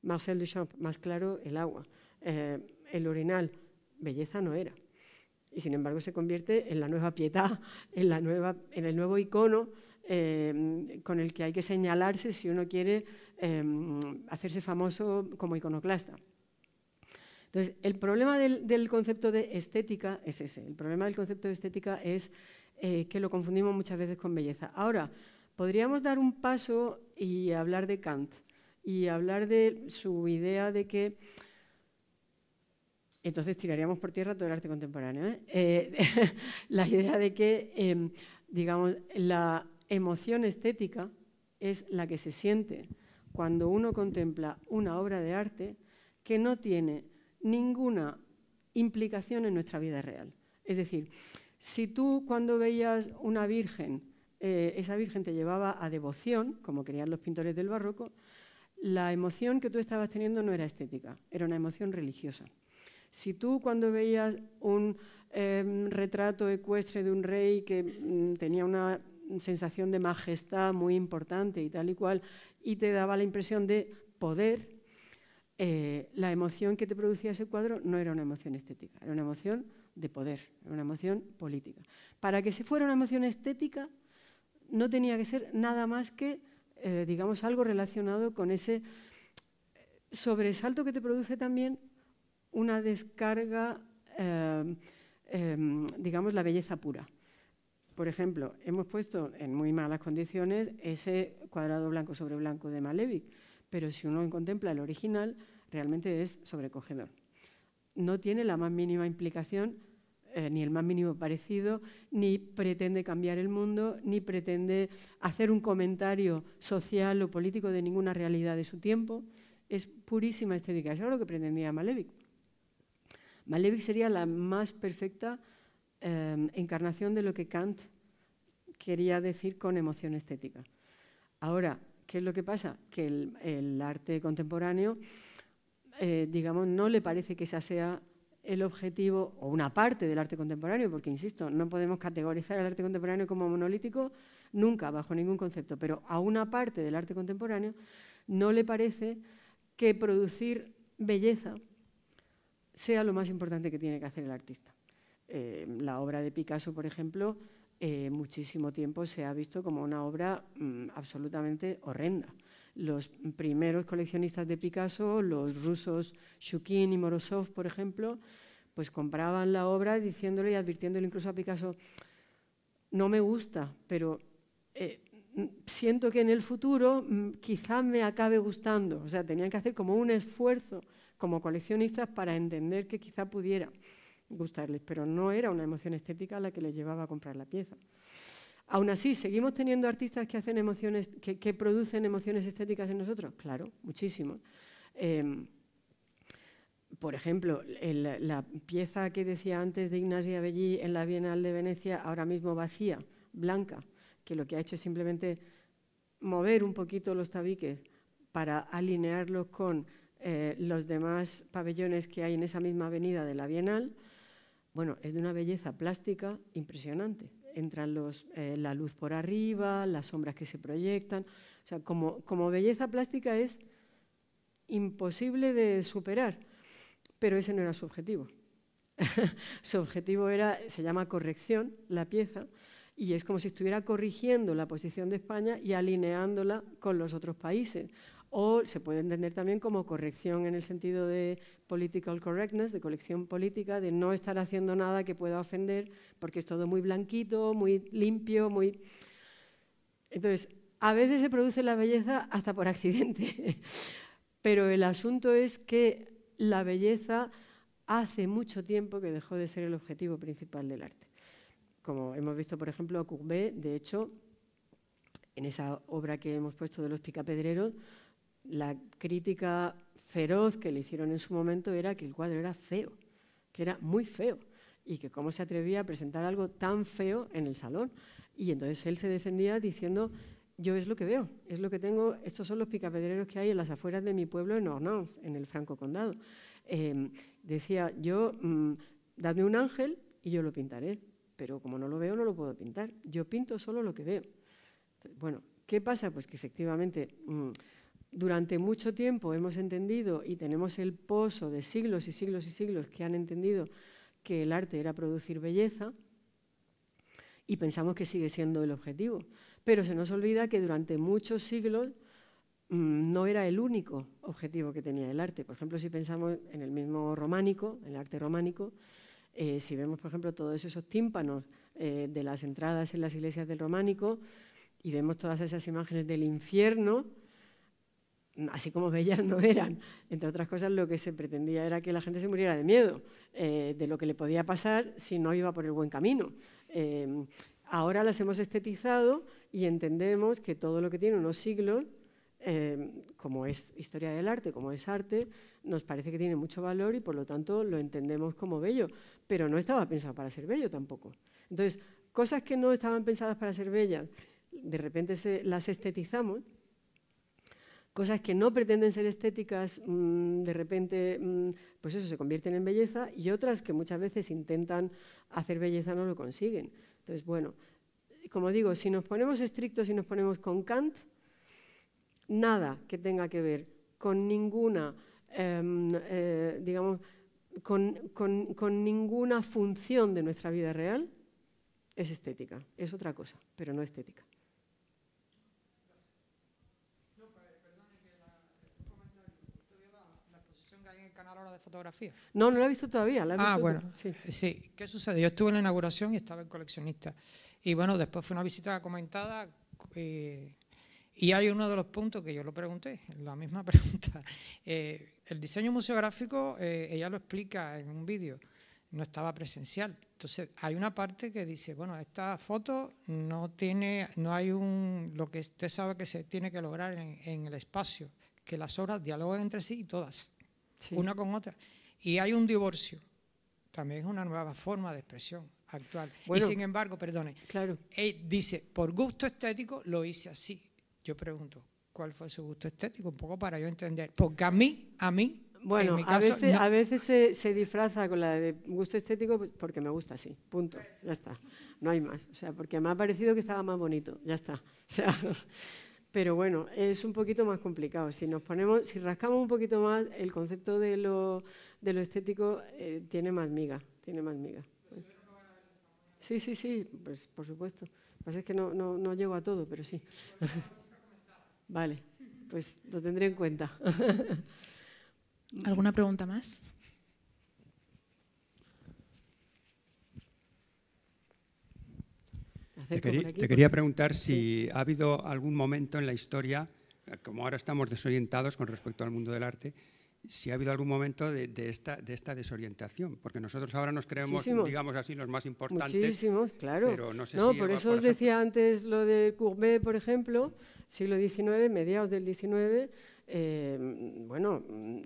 Marcel Duchamp, más claro, el agua. Eh, el orinal, belleza no era. Y sin embargo se convierte en la nueva piedad, <laughs> en, la nueva, en el nuevo icono eh, con el que hay que señalarse si uno quiere eh, hacerse famoso como iconoclasta. Entonces, el problema del, concepto de estética es ese. El problema del concepto de estética es eh, que lo confundimos muchas veces con belleza. Ahora, podríamos dar un paso y hablar de Kant y hablar de su idea de que... Entonces tiraríamos por tierra todo el arte contemporáneo. ¿eh? Eh, <laughs> la idea de que, em, digamos, la emoción estética es la que se siente cuando uno contempla una obra de arte que no tiene ninguna implicación en nuestra vida real. Es decir, si tú cuando veías una virgen, eh, esa virgen te llevaba a devoción, como querían los pintores del barroco, la emoción que tú estabas teniendo no era estética, era una emoción religiosa. Si tú cuando veías un em, retrato ecuestre de un rey que mm, tenía una sensación de majestad muy importante y tal y cual, y te daba la impresión de poder, eh, la emoción que te producía ese cuadro no era una emoción estética, era una emoción de poder, era una emoción política. Para que se fuera una emoción estética, no tenía que ser nada más que, eh, digamos, algo relacionado con ese eh, sobresalto que te produce también una descarga, em, em, digamos, la belleza pura. Por ejemplo, hemos puesto en muy malas condiciones ese cuadrado blanco sobre blanco de Malevich, pero si uno contempla el original, realmente es sobrecogedor. No tiene la más mínima implicación, eh, ni el más mínimo parecido, ni pretende cambiar el mundo, ni pretende hacer un comentario social o político de ninguna realidad de su tiempo. Es purísima estética. Eso es lo que pretendía Malevich. Malevich sería la más perfecta eh, encarnación de lo que Kant quería decir con emoción estética. Ahora, ¿qué es lo que pasa? Que el arte contemporáneo eh, digamos, no le parece que esa sea el objetivo o una parte del arte contemporáneo, porque, insisto, no podemos categorizar el arte contemporáneo como monolítico nunca, bajo ningún concepto, pero a una parte del arte contemporáneo no le parece que producir belleza sea lo más importante que tiene que hacer el artista. Eh, la obra de Picasso, por ejemplo, eh, muchísimo tiempo se ha visto como una obra mm, absolutamente horrenda los primeros coleccionistas de Picasso, los rusos Shukin y Morozov, por ejemplo, pues compraban la obra diciéndole y advirtiéndole incluso a Picasso, no me gusta, pero eh, siento que en el futuro mm, quizá me acabe gustando. O sea, tenían que hacer como un esfuerzo como coleccionistas para entender que quizá pudiera gustarles, pero no era una emoción estética la que les llevaba a comprar la pieza. Aún así, ¿seguimos teniendo artistas que, hacen que, producen emociones estéticas en nosotros? Claro, muchísimo. Em, por ejemplo, la pieza que decía antes de Ignacia Bellí en la Bienal de Venecia, ahora mismo vacía, blanca, que lo que ha hecho es simplemente mover un poquito los tabiques para alinearlos con eh, los demás pabellones que hay en esa misma avenida de la Bienal, bueno, es de una belleza plástica impresionante entran los, eh, la luz por arriba, las sombras que se proyectan. O sea, como, como belleza plástica es imposible de superar, pero ese no era su objetivo. <laughs> su objetivo era, se llama corrección, la pieza, y es como si estuviera corrigiendo la posición de España y alineándola con los otros países o se puede entender también como corrección en el sentido de political correctness, de colección política, de no estar haciendo nada que pueda ofender, porque es todo muy blanquito, muy limpio, muy... Entonces, a veces se produce la belleza hasta por accidente, <laughs> pero el asunto es que la belleza hace mucho tiempo que dejó de ser el objetivo principal del arte. Como hemos visto, por ejemplo, a Courbet, de hecho, en esa obra que hemos puesto de los picapedreros, la crítica feroz que le hicieron en su momento era que el cuadro era feo, que era muy feo y que cómo se atrevía a presentar algo tan feo en el salón. Y entonces él se defendía diciendo, yo es lo que veo, es lo que tengo, estos son los picapedreros que hay en las afueras de mi pueblo en Ornans, en el Franco Condado. Em, decía, yo, mm, dame un ángel y yo lo pintaré, pero como no lo veo no lo puedo pintar, yo pinto solo lo que veo. bueno, ¿qué pasa? Pues que efectivamente... Mm, durante mucho tiempo hemos entendido y tenemos el pozo de siglos y siglos y siglos que han entendido que el arte era producir belleza y pensamos que sigue siendo el objetivo. Pero se nos olvida que durante muchos siglos mm, no era el único objetivo que tenía el arte. Por ejemplo, si pensamos en el mismo románico, en el arte románico, eh, si vemos, por ejemplo, todos esos tímpanos eh, de las entradas en las iglesias del románico y vemos todas esas imágenes del infierno, así como bellas <laughs> no eran. Entre otras cosas, lo que se pretendía era que la gente se muriera de miedo eh, de lo que le podía pasar si no iba por el buen camino. Em, ahora las hemos estetizado y entendemos que todo lo que tiene unos siglos, em, como es historia del arte, como es arte, nos parece que tiene mucho valor y por lo tanto lo entendemos como bello, pero no estaba pensado para ser bello tampoco. Entonces, cosas que no estaban pensadas para ser bellas, de repente las estetizamos cosas que no pretenden ser estéticas, mm, de repente, mm, pues eso, se convierten en belleza, y otras que muchas veces intentan hacer belleza no lo consiguen. Entonces, bueno, como digo, si nos ponemos estrictos y nos ponemos con Kant, nada que tenga que ver con ninguna, em, eh, digamos, con ninguna función de nuestra vida real es estética, es otra cosa, pero no estética. fotografía? No, no la he visto todavía. ah, bueno, eh, sí. ¿Qué sucede? Yo estuve en la inauguración y estaba en coleccionista. Y bueno, después fue una visita comentada eh, y hay uno de los puntos que yo lo pregunté, la misma <laughs> pregunta. Eh, el diseño museográfico, ella lo explica en un vídeo, no estaba presencial. Entonces, hay una parte que dice, bueno, esta foto no tiene, no hay un, lo que usted sabe que se tiene que lograr en el espacio, que las obras dialoguen entre sí y todas una con otra. Y hay un divorcio, también es una nueva forma de expresión actual. y sin embargo, perdone, claro. dice, por gusto estético lo hice así. Yo pregunto, ¿cuál fue su gusto estético? Un poco para yo entender, porque a mí, a mí... Bueno, a veces, a veces se, disfraza con la de gusto estético porque me gusta así, punto, ya está, no hay más. O sea, porque me ha parecido que estaba más bonito, ya está. O sea, pero bueno, es un poquito más complicado. Si nos ponemos, si rascamos un poquito más, el concepto de lo, de lo estético eh, tiene más miga, tiene más Sí, sí, sí, pues por supuesto. Lo que pasa es que no, no llego a todo, pero sí. <laughs> vale, pues lo tendré en cuenta. <laughs> ¿Alguna pregunta más? Te, quería preguntar si ha habido algún momento en la historia, como ahora estamos desorientados con respecto al mundo del arte, si ha habido algún momento de, esta, de esta desorientación, porque nosotros ahora nos creemos, digamos así, los más importantes. Muchísimos, claro. no, por eso os decía antes lo de Courbet, por ejemplo, siglo XIX, mediados del XIX, eh, bueno, mm,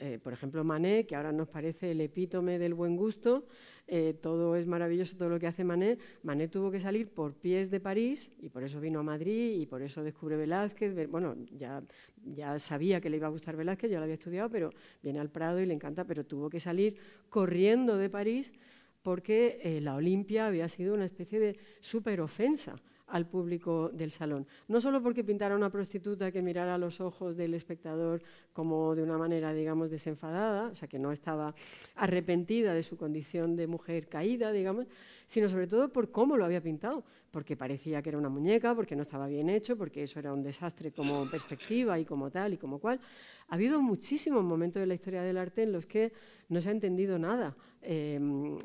eh, por ejemplo, Manet, que ahora nos parece el epítome del buen gusto, eh, todo es maravilloso, todo lo que hace Manet. Manet tuvo que salir por pies de París y por eso vino a Madrid y por eso descubre Velázquez. Bueno, ya, ya sabía que le iba a gustar Velázquez, ya lo había estudiado, pero viene al Prado y le encanta, pero tuvo que salir corriendo de París porque la Olimpia había sido una especie de superofensa al público del salón. No solo porque pintara una prostituta que mirara a los ojos del espectador como de una manera, digamos, desenfadada, o sea, que no estaba arrepentida de su condición de mujer caída, digamos, sino sobre todo por cómo lo había pintado porque parecía que era una muñeca, porque no estaba bien hecho, porque eso era un desastre como <laughs> perspectiva y como tal y como cual. Ha habido muchísimos momentos de la historia del arte en los que no se ha entendido nada eh,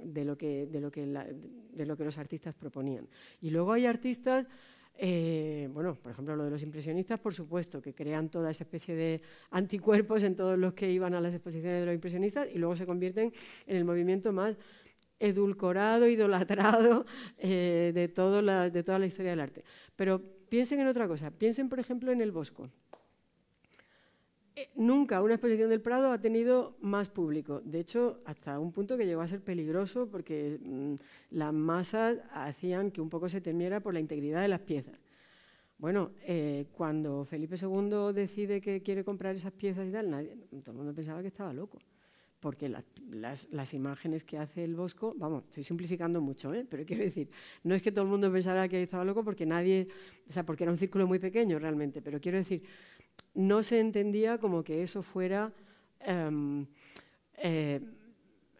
de, lo que, de, lo de lo que los artistas proponían. Y luego hay artistas... Eh, bueno, por ejemplo, lo de los impresionistas, por supuesto, que crean toda esa especie de anticuerpos en todos los que iban a las exposiciones de los impresionistas y luego se convierten en el movimiento más edulcorado, idolatrado eh, de, de toda la historia del arte. Pero piensen en otra cosa, piensen por ejemplo en el Bosco. Eh, nunca una exposición del Prado ha tenido más público. De hecho, hasta un punto que llegó a ser peligroso porque mm, las masas hacían que un poco se temiera por la integridad de las piezas. Bueno, eh, cuando Felipe II decide que quiere comprar esas piezas y tal, nadie, todo el mundo pensaba que estaba loco porque las, imágenes que hace el Bosco, vamos, estoy simplificando mucho, ¿eh? pero quiero decir, no es que todo el mundo pensara que estaba loco porque nadie, o sea, porque era un círculo muy pequeño realmente, pero quiero decir, no se entendía como que eso fuera em, eh,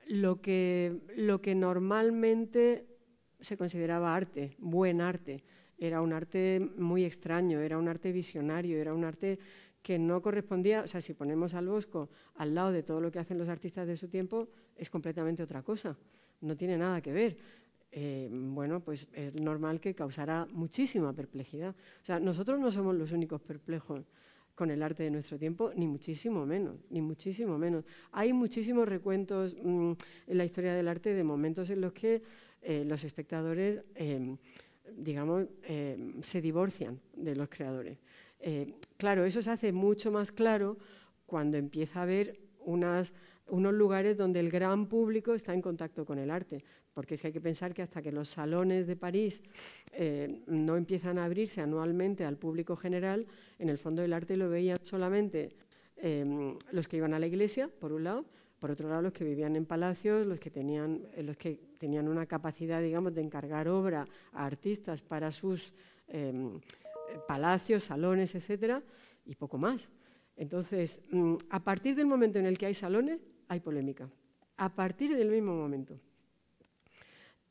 lo, que, lo que normalmente se consideraba arte, buen arte. Era un arte muy extraño, era un arte visionario, era un arte que no correspondía, o sea, si ponemos al Bosco al lado de todo lo que hacen los artistas de su tiempo, es completamente otra cosa, no tiene nada que ver. Eh, bueno, pues es normal que causará muchísima perplejidad. O sea, nosotros no somos los únicos perplejos con el arte de nuestro tiempo, ni muchísimo menos, ni muchísimo menos. Hay muchísimos recuentos mm, en la historia del arte de momentos en los que eh, los espectadores, em, digamos, em, se divorcian de los creadores eh, claro, eso se hace mucho más claro cuando empieza a haber unos lugares donde el gran público está en contacto con el arte, porque es que hay que pensar que hasta que los salones de París eh, no empiezan a abrirse anualmente al público general, en el fondo del arte lo veían solamente eh, los que iban a la iglesia, por un lado, por otro lado, los que vivían en palacios, los que tenían, los que tenían una capacidad, digamos, de encargar obra a artistas para sus palacios, salones, etcétera, y poco más. Entonces, mm, a partir del momento en el que hay salones, hay polémica. A partir del mismo momento.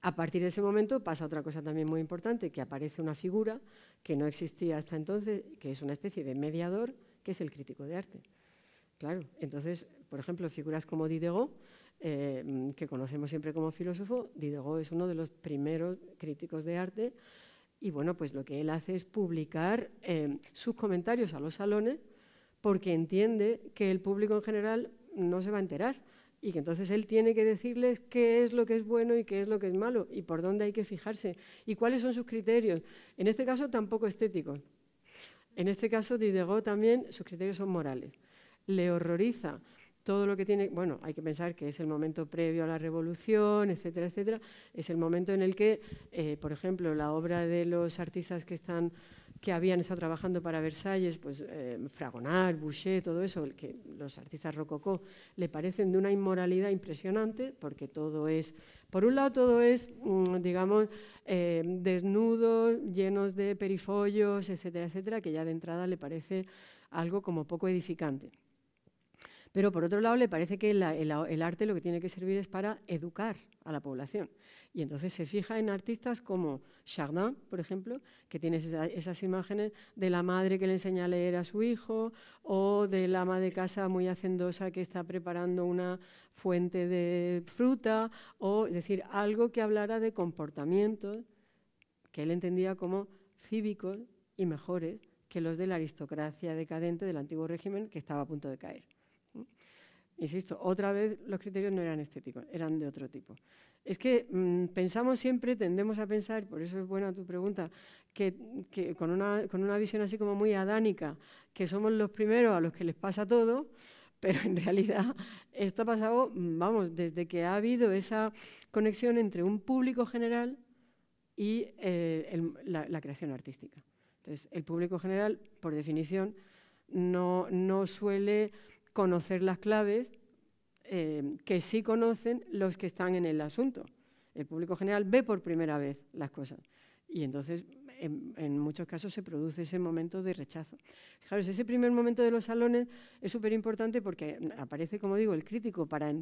A partir de ese momento pasa otra cosa también muy importante, que aparece una figura que no existía hasta entonces, que es una especie de mediador, que es el crítico de arte. Claro, entonces, por ejemplo, figuras como Diderot, eh, mm, que conocemos siempre como filósofo, Diderot es uno de los primeros críticos de arte y bueno, pues lo que él hace es publicar em, sus comentarios a los salones porque entiende que el público en general no se va a enterar y que entonces él tiene que decirles qué es lo que es bueno y qué es lo que es malo y por dónde hay que fijarse y cuáles son sus criterios. En este caso tampoco estéticos. En este caso Diderot también sus criterios son morales. Le horroriza todo lo que tiene, bueno, hay que pensar que es el momento previo a la revolución, etcétera, etcétera, es el momento en el que, eh, por ejemplo, la obra de los artistas que están que habían estado trabajando para Versalles, pues eh, Fragonard, Boucher, todo eso, que los artistas rococó le parecen de una inmoralidad impresionante, porque todo es, por un lado todo es, mm, digamos, eh, desnudo, desnudos, llenos de perifollos, etcétera, etcétera, que ya de entrada le parece algo como poco edificante. Pero por otro lado, le parece que el, arte lo que tiene que servir es para educar a la población. Y entonces se fija en artistas como Chardin, por ejemplo, que tiene esas imágenes de la madre que le enseña a leer a su hijo, o del ama de casa muy hacendosa que está preparando una fuente de fruta, o es decir, algo que hablara de comportamientos que él entendía como cívicos y mejores que los de la aristocracia decadente del antiguo régimen que estaba a punto de caer. Insisto, otra vez los criterios no eran estéticos, eran de otro tipo. Es que mm, pensamos siempre, tendemos a pensar, por eso es buena tu pregunta, que, con, una, visión así como muy adánica, que somos los primeros a los que les pasa todo, pero en realidad esto ha pasado, mm, vamos, desde que ha habido esa conexión entre un público general y eh, la, creación artística. Entonces, el público general, por definición, no, suele conocer las claves eh, que sí conocen los que están en el asunto. El público general ve por primera vez las cosas. Y entonces, en, muchos casos, se produce ese momento de rechazo. Fijaros, ese primer momento de los salones es súper importante porque aparece, como digo, el crítico para,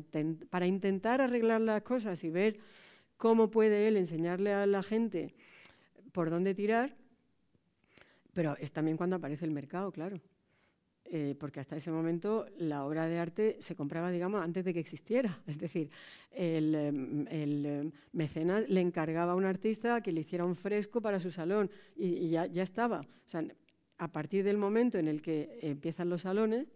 para intentar arreglar las cosas y ver cómo puede él enseñarle a la gente por dónde tirar. Pero es también cuando aparece el mercado, claro. Eh, porque hasta ese momento la obra de arte se compraba, digamos, antes de que existiera. <laughs> Es decir, el, em, em, mecenas le encargaba a un artista que le hiciera un fresco para su salón y, ya, estaba. O sea, a partir del momento en el que empiezan los salones,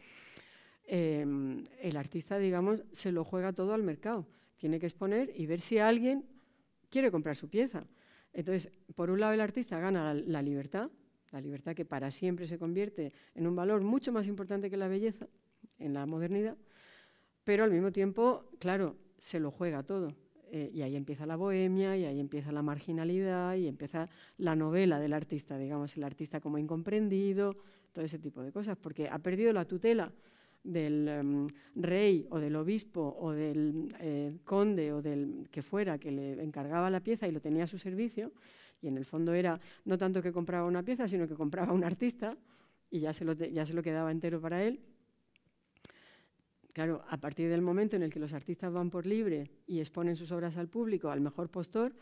em, el artista, digamos, se lo juega todo al mercado. Tiene que exponer y ver si alguien quiere comprar su pieza. Entonces, por un lado, el artista gana la libertad la libertad que para siempre se convierte en un valor mucho más importante que la belleza en la modernidad, pero al mismo tiempo, claro, se lo juega todo. Eh, y ahí empieza la bohemia, y ahí empieza la marginalidad, y empieza la novela del artista, digamos, el artista como incomprendido, todo ese tipo de cosas, porque ha perdido la tutela del em, rey o del obispo o del eh, conde o del que fuera que le encargaba la pieza y lo tenía a su servicio, y en el fondo era no tanto que compraba una pieza, sino que compraba un artista y ya se lo, ya se lo quedaba entero para él. Claro, a partir del momento en el que los artistas van por libre y exponen sus obras al público, al mejor postor,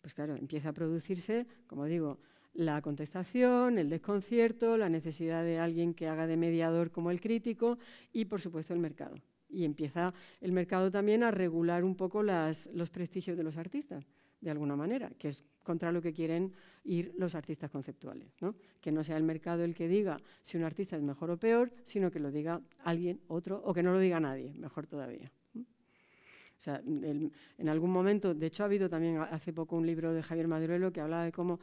pues claro, empieza a producirse, como digo, la contestación, el desconcierto, la necesidad de alguien que haga de mediador como el crítico y, por supuesto, el mercado. Y empieza el mercado también a regular un poco los prestigios de los artistas de alguna manera, que es contra lo que quieren ir los artistas conceptuales. ¿no? Que no sea el mercado el que diga si un artista es mejor o peor, sino que lo diga alguien, otro, o que no lo diga nadie, mejor todavía. en algún momento, de hecho ha habido también hace poco un libro de Javier Maduruelo que hablaba de cómo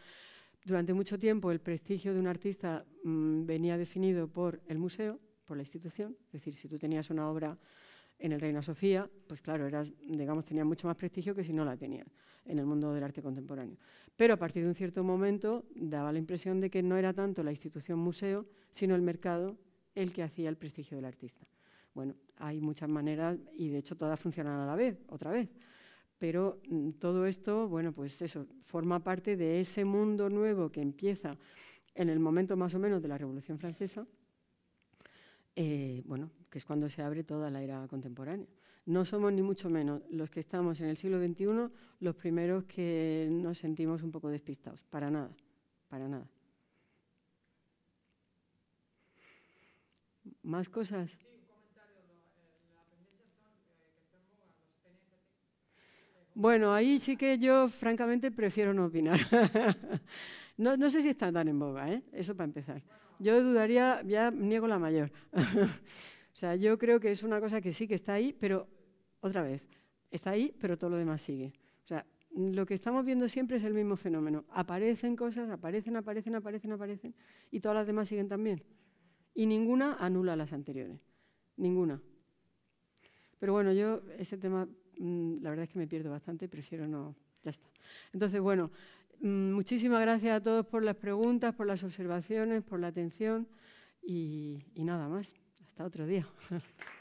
durante mucho tiempo el prestigio de un artista mm, venía definido por el museo, por la institución. Es decir, si tú tenías una obra en el Reina Sofía, pues claro, eras, digamos, tenía mucho más prestigio que si no la tenías en el mundo del arte contemporáneo. Pero a partir de un cierto momento daba la impresión de que no era tanto la institución museo, sino el mercado el que hacía el prestigio del artista. Bueno, hay muchas maneras y de hecho todas funcionan a la vez, otra vez. Pero mm, todo esto, bueno, pues eso, forma parte de ese mundo nuevo que empieza en el momento más o menos de la Revolución Francesa, eh, bueno, que es cuando se abre toda la era contemporánea. No somos ni mucho menos los que estamos en el siglo XXI los primeros que nos sentimos un poco despistados, para nada, para nada. ¿Más cosas? Eh, eh, bueno, ahí sí que yo francamente prefiero no opinar. <laughs> no, sé si está tan en boga, ¿eh? eso para empezar. Yo dudaría, ya niego la mayor. <laughs> O sea, yo creo que es una cosa que sí que está ahí, pero otra vez, está ahí, pero todo lo demás sigue. O sea, lo que estamos viendo siempre es el mismo fenómeno. Aparecen cosas, aparecen, aparecen, aparecen, aparecen, y todas las demás siguen también. Y ninguna anula las anteriores. Ninguna. Pero bueno, yo ese tema, mm, la verdad es que me pierdo bastante, prefiero no. Ya está. Entonces, bueno, mm, muchísimas gracias a todos por las preguntas, por las observaciones, por la atención y, y nada más. Hasta otro día. <laughs>